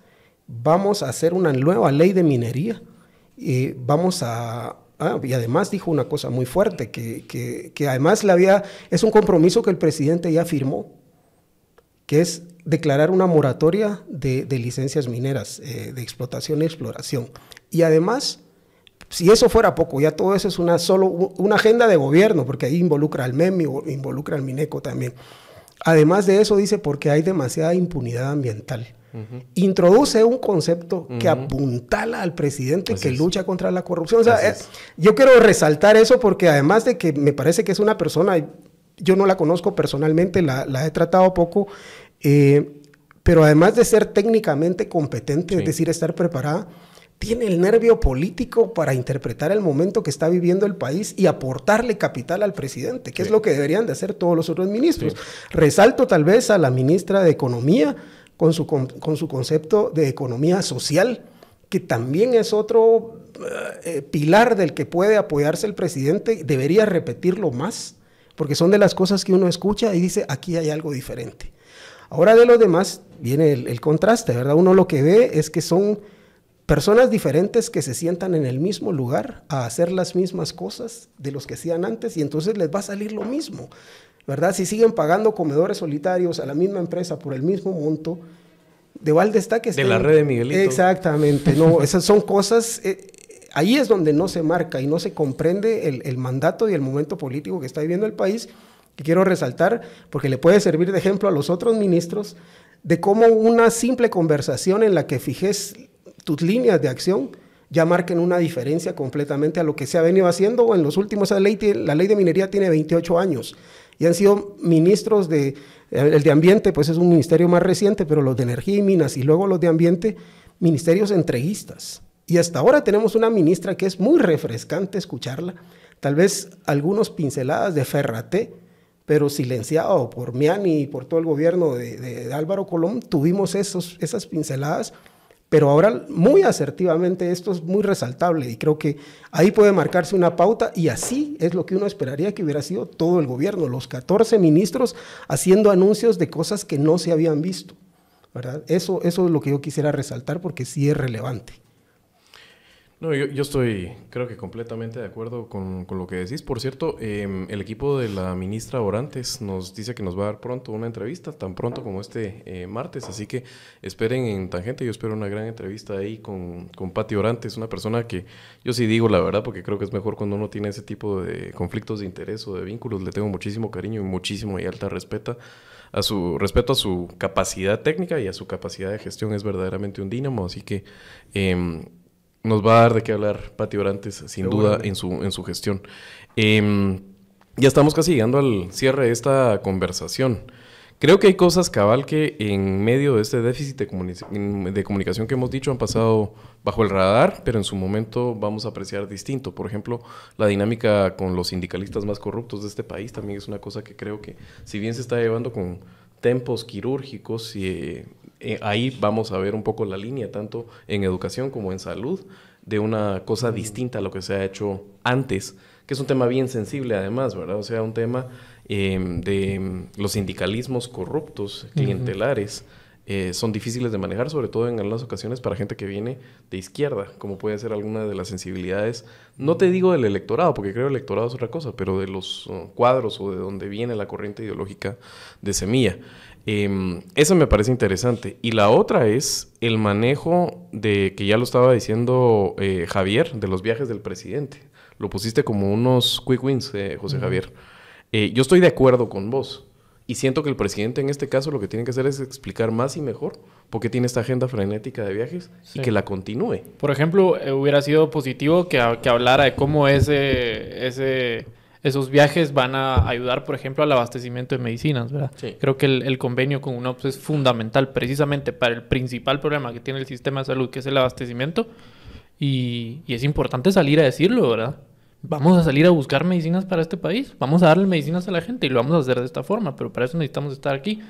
vamos a hacer una nueva ley de minería, y eh, vamos a, ah, y además dijo una cosa muy fuerte, que, además la había, es un compromiso que el presidente ya firmó, que es declarar una moratoria de, licencias mineras, eh, de explotación y exploración. Y además, si eso fuera poco, ya todo eso es una, solo, una agenda de gobierno, porque ahí involucra al MEMI, involucra al MINECO también. Además de eso, dice, porque hay demasiada impunidad ambiental. Introduce un concepto que apuntala al presidente que lucha contra la corrupción. O eh, yo quiero resaltar eso porque además de que me parece que es una persona, yo no la conozco personalmente, la, he tratado poco, eh, pero además de ser técnicamente competente, es decir, estar preparada, tiene el nervio político para interpretar el momento que está viviendo el país y aportarle capital al presidente, que es lo que deberían de hacer todos los otros ministros. Resalto tal vez a la ministra de Economía con su, con, su concepto de economía social, que también es otro eh, eh, pilar del que puede apoyarse el presidente, debería repetirlo más, porque son de las cosas que uno escucha y dice, aquí hay algo diferente. Ahora de los demás viene el contraste, ¿verdad? Uno lo que ve es que son personas diferentes que se sientan en el mismo lugar a hacer las mismas cosas de los que hacían antes y entonces les va a salir lo mismo, ¿verdad? Si siguen pagando comedores solitarios a la misma empresa por el mismo monto, de balde está que De la red de Miguelito. Exactamente, no, (laughs) esas son cosas... Eh, ahí es donde no se marca y no se comprende el, el mandato y el momento político que está viviendo el país, que quiero resaltar porque le puede servir de ejemplo a los otros ministros de cómo una simple conversación en la que fijes tus líneas de acción ya marquen una diferencia completamente a lo que se ha venido haciendo en los últimos. años, la ley de minería tiene 28 años y han sido ministros de, el de ambiente, pues es un ministerio más reciente, pero los de energía y minas y luego los de ambiente, ministerios entreguistas. Y hasta ahora tenemos una ministra que es muy refrescante escucharla, tal vez algunos pinceladas de Ferraté, pero silenciado por Miani y por todo el gobierno de, Álvaro Colón, tuvimos esos, esas pinceladas pero ahora muy asertivamente esto es muy resaltable y creo que ahí puede marcarse una pauta y así es lo que uno esperaría que hubiera sido todo el gobierno, los 14 ministros haciendo anuncios de cosas que no se habían visto. ¿verdad? Eso, eso es lo que yo quisiera resaltar porque sí es relevante. No,
yo, yo, estoy, creo que completamente de acuerdo con, lo que decís. Por cierto, em, el equipo de la ministra Orantes nos dice que nos va a dar pronto una entrevista, tan pronto como este eh, martes. Así que esperen en Tangente. Yo espero una gran entrevista ahí con, con Pati Orantes, una persona que yo sí digo la verdad, porque creo que es mejor cuando uno tiene ese tipo de conflictos de interés o de vínculos. Le tengo muchísimo cariño y muchísimo y alta respeto a su respeto a su capacidad técnica y a su capacidad de gestión es verdaderamente un dínamo así que em, nos va a dar de qué hablar Pati Orantes, sin duda, en su, en su gestión. Em, ya estamos casi llegando al cierre de esta conversación. Creo que hay cosas, cabal, que en medio de este déficit de, comunicación que hemos dicho han pasado bajo el radar, pero en su momento vamos a apreciar distinto. Por ejemplo, la dinámica con los sindicalistas más corruptos de este país también es una cosa que creo que, si bien se está llevando con tempos quirúrgicos y eh, eh, ahí vamos a ver un poco la línea, tanto en educación como en salud, de una cosa distinta a lo que se ha hecho antes, que es un tema bien sensible además, ¿verdad? O sea, un tema em, de em, los sindicalismos corruptos, clientelares. Eh, son difíciles de manejar, sobre todo en algunas ocasiones para gente que viene de izquierda, como puede ser alguna de las sensibilidades, no te digo del electorado, porque creo que el electorado es otra cosa, pero de los uh, cuadros o de donde viene la corriente ideológica de semilla. Eh, em, eso me parece interesante. Y la otra es el manejo de, que ya lo estaba diciendo eh, Javier, de los viajes del presidente. Lo pusiste como unos quick wins, eh, José Javier. yo estoy de acuerdo con vos y siento que el presidente en este caso lo que tiene que hacer es explicar más y mejor por qué tiene esta agenda frenética de viajes y que la continúe.
Por ejemplo, eh, hubiera sido positivo que, que hablara de cómo ese, ese, esos viajes van a ayudar, por ejemplo, al abastecimiento de medicinas, ¿verdad? Creo que el, el, convenio con UNOPS es fundamental precisamente para el principal problema que tiene el sistema de salud, que es el abastecimiento. Y, y es importante salir a decirlo, ¿verdad? vamos a salir a buscar medicinas para este país, vamos a darle medicinas
a la gente y lo vamos a hacer de esta forma, pero para eso necesitamos estar aquí.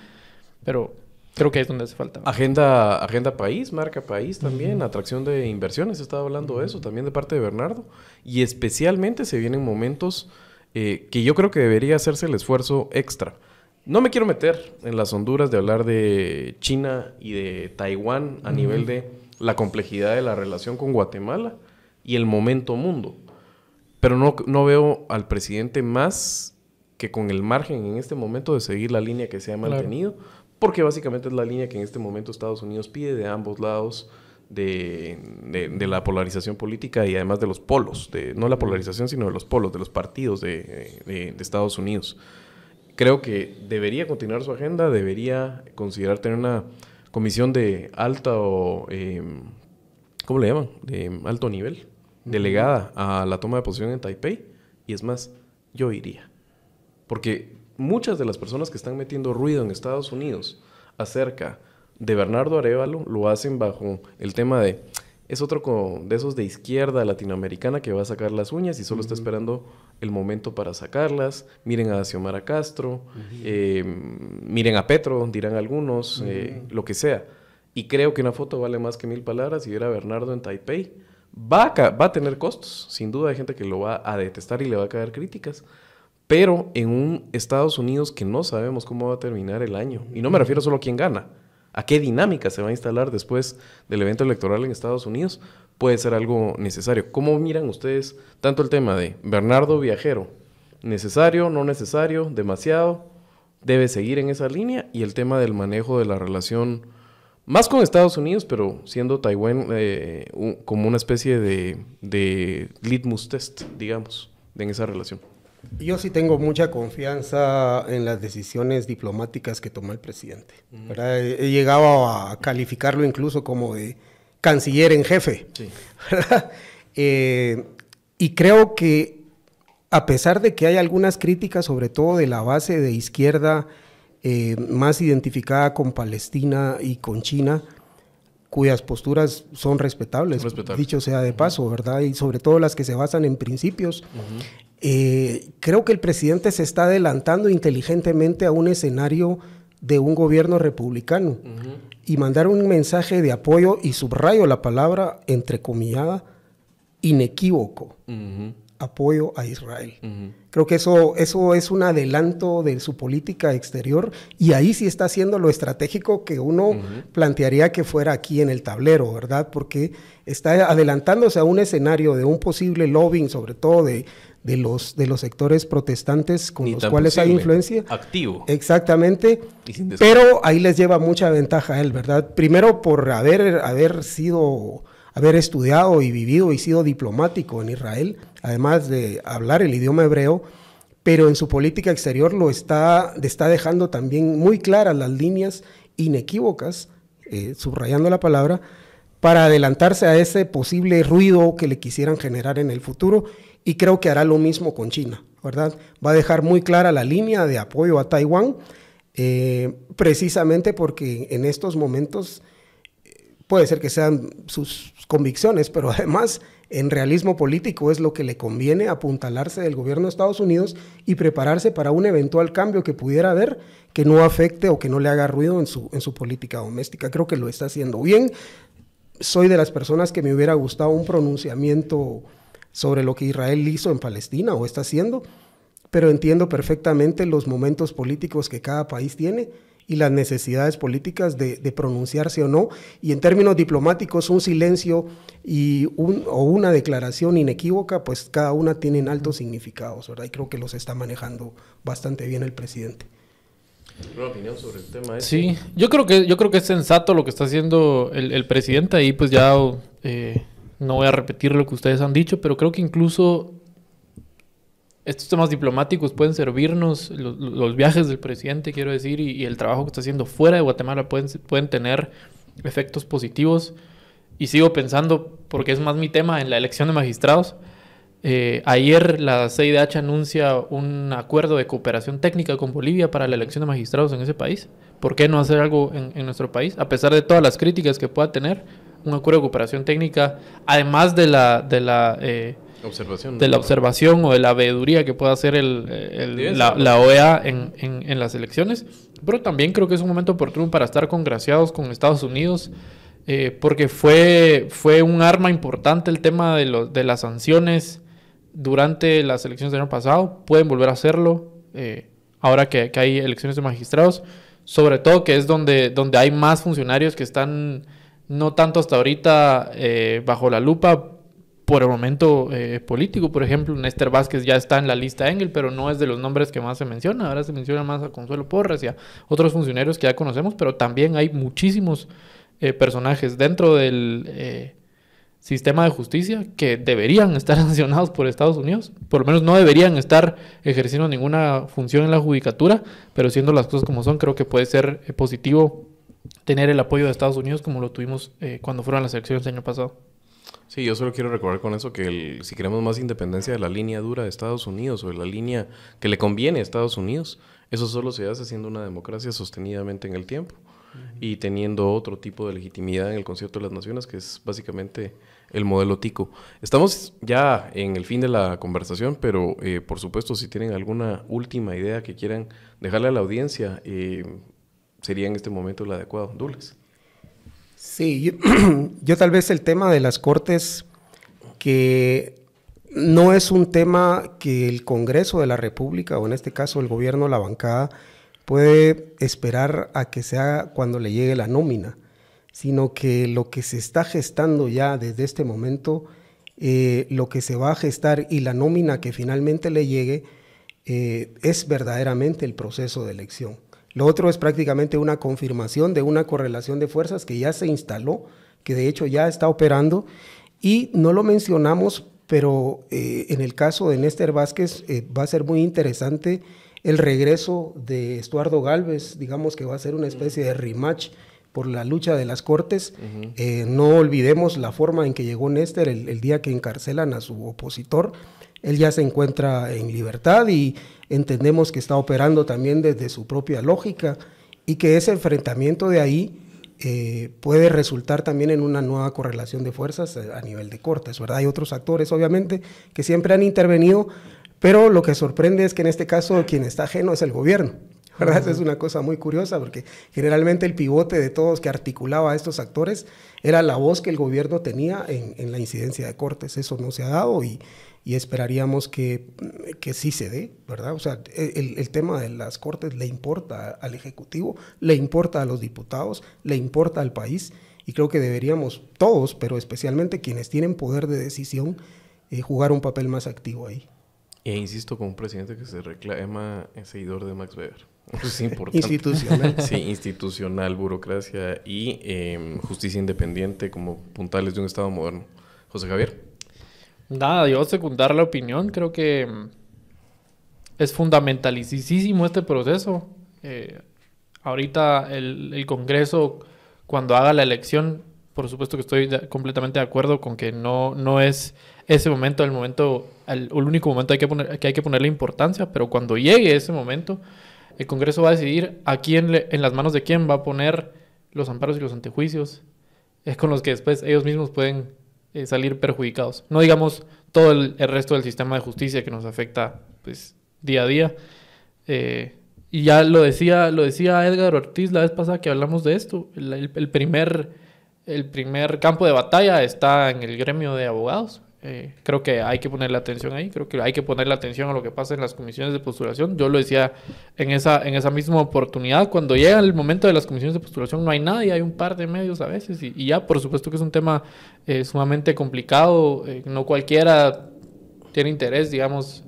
Pero creo que es donde hace falta. Agenda, agenda país, marca país también, atracción de inversiones, estaba hablando de eso también de parte de Bernardo, y especialmente se vienen momentos eh, que yo creo que debería hacerse el esfuerzo extra. No me quiero meter en las Honduras de hablar de China y de Taiwán a nivel de la complejidad de la relación con Guatemala y el momento mundo pero no, veo al presidente más que con el margen en este momento de seguir la línea que se ha mantenido, porque básicamente es la línea que en este momento Estados Unidos pide de ambos lados. De, la polarización política y además de los polos, de, no la polarización, sino de los polos, de los partidos de, Estados Unidos. Creo que debería continuar su agenda, debería considerar tener una comisión de alta em, ¿cómo le llaman? De alto nivel, delegada a la toma de posición en Taipei. Y es más, yo iría. Porque muchas de las personas que están metiendo ruido en Estados Unidos acerca de Bernardo Arevalo lo hacen bajo el tema de es otro de esos de izquierda latinoamericana que va a sacar las uñas y solo está esperando el momento para sacarlas. Miren a Xiomara Castro, eh, miren a Petro, dirán algunos, eh, lo que sea. Y creo que una foto vale más que mil palabras. Si era Bernardo en Taipei, va a, tener costos. Sin duda hay gente que lo va a detestar y le va a caer críticas. Pero en un Estados Unidos que no sabemos cómo va a terminar el año. Y no me refiero solo a quién gana a qué dinámica se va a instalar después del evento electoral en Estados Unidos puede ser algo necesario. ¿Cómo miran ustedes tanto el tema de Bernardo Viajero? ¿Necesario, no necesario, demasiado? ¿Debe seguir en esa línea? Y el tema del manejo de la relación más con Estados Unidos, pero siendo Taiwán eh, como una especie de, litmus test, digamos, en esa relación.
Yo sí tengo mucha confianza en las decisiones diplomáticas que toma el presidente. Llegaba mm. He llegado a calificarlo incluso como de canciller en jefe. Sí. (laughs) Eh, y creo que a pesar de que hay algunas críticas, sobre todo de la base de izquierda, eh, más identificada con Palestina y con China, cuyas posturas son respetables, dicho sea de paso, ¿verdad? Y sobre todo las que se basan en principios. Eh, creo que el presidente se está adelantando inteligentemente a un escenario de un gobierno republicano y mandar un mensaje de apoyo, y subrayo la palabra entrecomillada, inequívoco apoyo a Israel. Creo que eso, eso es un adelanto de su política exterior y ahí sí está haciendo lo estratégico que uno plantearía que fuera aquí en el tablero, ¿verdad? Porque está adelantándose a un escenario de un posible lobbying, sobre todo de, de, los, de los sectores protestantes con los cuales hay influencia. Activo. Exactamente. Pero ahí les lleva mucha ventaja a él, ¿verdad? Primero por haber, haber sido haber estudiado y vivido y sido diplomático en Israel, además de hablar el idioma hebreo, pero en su política exterior lo está, está dejando también muy claras las líneas inequívocas, eh, subrayando la palabra, para adelantarse a ese posible ruido que le quisieran generar en el futuro y creo que hará lo mismo con China, ¿verdad? Va a dejar muy clara la línea de apoyo a Taiwán, eh, precisamente porque en estos momentos puede ser que sean sus convicciones, pero además en realismo político es lo que le conviene apuntalarse del gobierno de Estados Unidos y prepararse para un eventual cambio que pudiera haber que no afecte o que no le haga ruido en su, en su política doméstica. Creo que lo está haciendo bien. Soy de las personas que me hubiera gustado un pronunciamiento sobre lo que Israel hizo en Palestina o está haciendo, pero entiendo perfectamente los momentos políticos que cada país tiene y las necesidades políticas de, pronunciarse o no, y en términos diplomáticos un silencio y un, o una declaración inequívoca, pues cada una tienen altos significados, ¿verdad? Y creo que los está manejando bastante bien el presidente. opinión sobre el tema? Este? Sí, yo creo que yo creo que es sensato
lo que está haciendo el, presidente ahí, pues ya eh, no voy a repetir lo que ustedes han dicho, pero creo que incluso estos temas diplomáticos pueden servirnos, los, viajes del presidente, quiero decir, y, el trabajo que está haciendo fuera de Guatemala pueden, pueden tener efectos positivos. Y sigo pensando, porque es más mi tema, en la elección de magistrados. Eh, ayer la CIDH anuncia un acuerdo de cooperación técnica con Bolivia para la elección de magistrados en ese país. ¿Por qué no hacer algo en, nuestro país? A pesar de todas las críticas que pueda tener, un acuerdo de cooperación técnica, además de la, de la eh, observación. de la observación o de la veeduría que pueda hacer la, OEA e en, las elecciones. Pero también creo que es un momento oportuno para estar congraciados con Estados Unidos, eh, porque fue, fue un arma importante el tema de, de las sanciones durante las elecciones del año pasado. Pueden volver a hacerlo eh, ahora que, hay elecciones de magistrados, sobre todo que es donde, donde hay más funcionarios que están no tanto hasta ahorita eh, bajo la lupa por el momento eh, político. Por ejemplo, Néstor Vázquez ya está en la lista de Engel, pero no es de los nombres que más se menciona. Ahora se menciona más a Consuelo Porras y a otros funcionarios que ya conocemos, pero también hay muchísimos eh, personajes dentro del eh, sistema de justicia que deberían (laughs) estar sancionados por Estados Unidos. Por lo menos no deberían estar ejerciendo ninguna función en la judicatura, pero siendo las cosas como son, creo que puede ser positivo tener el apoyo de Estados Unidos como lo tuvimos cuando fueron las elecciones el año pasado.
Sí, yo solo quiero recordar con eso que si queremos más independencia de la línea dura de Estados Unidos o de la línea que le conviene a Estados Unidos, eso solo se hace haciendo una democracia sostenidamente en el tiempo y teniendo otro tipo de legitimidad en el concierto de las naciones, que es básicamente el modelo tico. Estamos ya en el fin de la conversación, pero eh, por supuesto si tienen alguna última idea que quieran dejarle a la audiencia, eh, sería en este momento la adecuado. Dules.
Sí, (clears throat) yo, tal vez el tema de las Cortes, que no es un tema que el Congreso de la República, o en este caso el gobierno, la bancada, puede esperar a que se haga cuando le llegue la nómina, sino que lo que se está gestando ya desde este momento, eh, lo que se va a gestar y la nómina que finalmente le llegue, eh, es verdaderamente el proceso de elección. Lo otro es prácticamente una confirmación de una correlación de fuerzas que ya se instaló, que de hecho ya está operando, y no lo mencionamos, pero eh, en el caso de Néstor Vázquez eh, va a ser muy interesante el regreso de Estuardo Galvez, digamos que va a ser una especie de rematch por la lucha de las cortes. Eh, no olvidemos la forma en que llegó Néstor el, día que encarcelan a su opositor. Él ya se encuentra en libertad y entendemos que está operando también desde su propia lógica y que ese enfrentamiento de ahí eh, puede resultar también en una nueva correlación de fuerzas eh, a nivel de cortes, ¿verdad? Hay otros actores, obviamente, que siempre han intervenido, pero lo que sorprende es que en este caso quien está ajeno es el gobierno es una cosa muy curiosa porque generalmente el pivote de todos que articulaba a estos actores era la voz que el gobierno tenía en, la incidencia de cortes. Eso no se ha dado y, esperaríamos que, que, sí se dé, ¿verdad? O sea, e, el, tema de las cortes le importa al Ejecutivo, le importa a los diputados, le importa al país y creo que deberíamos todos, pero especialmente quienes tienen poder de decisión, eh, jugar un papel más activo ahí.
E insisto, con un presidente que se reclama eh, seguidor de Max Weber. Es pues importante. institucional. (laughs) Sí, institucional, burocracia y em, justicia independiente como puntales de un Estado moderno. José Javier.
Nada, yo secundar la opinión. Creo que em, es fundamentalicísimo este proceso. Eh, ahorita el, Congreso, cuando haga la elección, por supuesto que estoy completamente de acuerdo con que no, no es ese momento el momento, el, único momento hay que, poner, que hay que ponerle importancia, pero cuando llegue ese momento el Congreso va a decidir a quién en las manos de quién va a poner los amparos y los antejuicios, es con los que después ellos mismos pueden eh, salir perjudicados. No digamos todo el, resto del sistema de justicia que nos afecta pues, día a día. Eh, y ya lo decía, lo decía Edgar Ortiz la vez pasada que hablamos de esto. el, primer, el primer campo de batalla está en el gremio de abogados. Eh, creo que hay que ponerle atención ahí, creo que hay que ponerle atención a lo que pasa en las comisiones de postulación. Yo lo decía en esa, en esa misma oportunidad, cuando llega el momento de las comisiones de postulación no hay nadie, hay un par de medios a veces y, ya, por supuesto que es un tema eh, sumamente complicado, eh, no cualquiera tiene interés, digamos,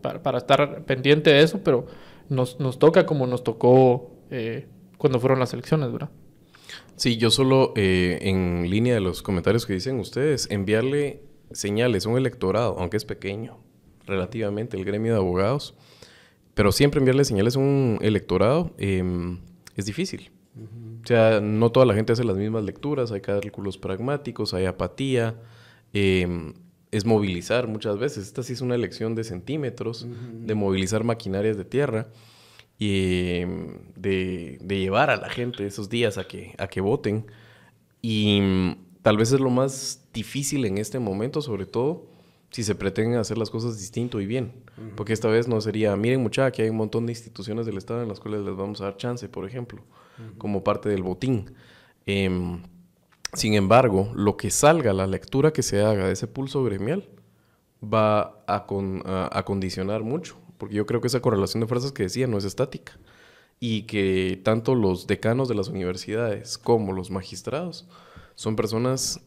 para, estar pendiente de eso, pero nos, nos toca como nos tocó cuando fueron las elecciones, ¿verdad?
Sí, yo solo en línea de los comentarios que dicen ustedes, enviarle señales un electorado, aunque es pequeño relativamente el gremio de abogados, pero siempre enviarle señales a un electorado em, es difícil. O sea, no toda la gente hace las mismas lecturas, hay cálculos pragmáticos, hay apatía, em, es movilizar muchas veces. Esta sí es una elección de centímetros, de movilizar maquinarias de tierra y em, de, de, llevar a la gente esos días a que, a que voten. Y tal vez es lo más difícil en este momento, sobre todo si se pretenden hacer las cosas distinto y bien. Porque esta vez no sería, miren muchachos, aquí hay un montón de instituciones del Estado en las cuales les vamos a dar chance, por ejemplo, como parte del botín. Em, sin embargo, lo que salga, la lectura que se haga de ese pulso gremial, va a, con, a condicionar mucho. Porque yo creo que esa correlación de fuerzas que decía no es estática. Y que tanto los decanos de las universidades como los magistrados son personas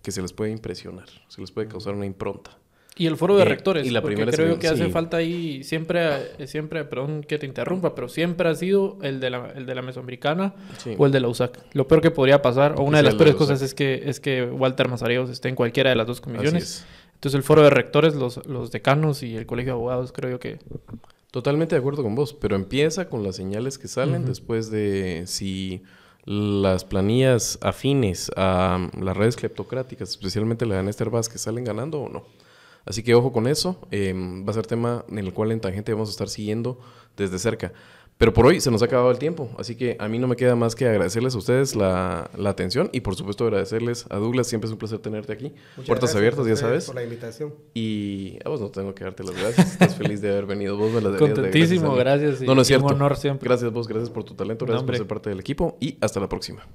que se les puede impresionar, se les puede causar una impronta. Y el foro de rectores, y la porque creo que, hace
falta ahí, siempre, siempre, perdón que te interrumpa, pero siempre ha sido el de la, el de la Mesoamericana o el de la USAC. Lo peor que podría pasar, o una de las peores cosas es que, es que Walter Mazariegos esté en cualquiera de las dos comisiones. Entonces el foro de rectores, los, los decanos y el colegio de abogados, creo yo que...
Totalmente de acuerdo con vos, pero empieza con las señales que salen después de si las planillas afines a um, las redes cleptocráticas, especialmente la de Néstor Vázquez, salen ganando o no. Así que ojo con eso, em, va a ser tema en el cual en Tangente vamos a estar siguiendo desde cerca. Pero por hoy se nos ha acabado el tiempo, así que a mí no me queda más que agradecerles a ustedes la, atención y por supuesto agradecerles a Douglas, siempre es un placer tenerte aquí. Puertas abiertas, ya sabes. Por la invitación. Y a ah, vos pues, no tengo que darte las gracias, estás (laughs) feliz de haber venido, vos me las Contentísimo, de gracias. gracias no, no es cierto. Un honor siempre. Gracias vos, gracias por tu talento, gracias por ser parte del equipo y hasta la próxima.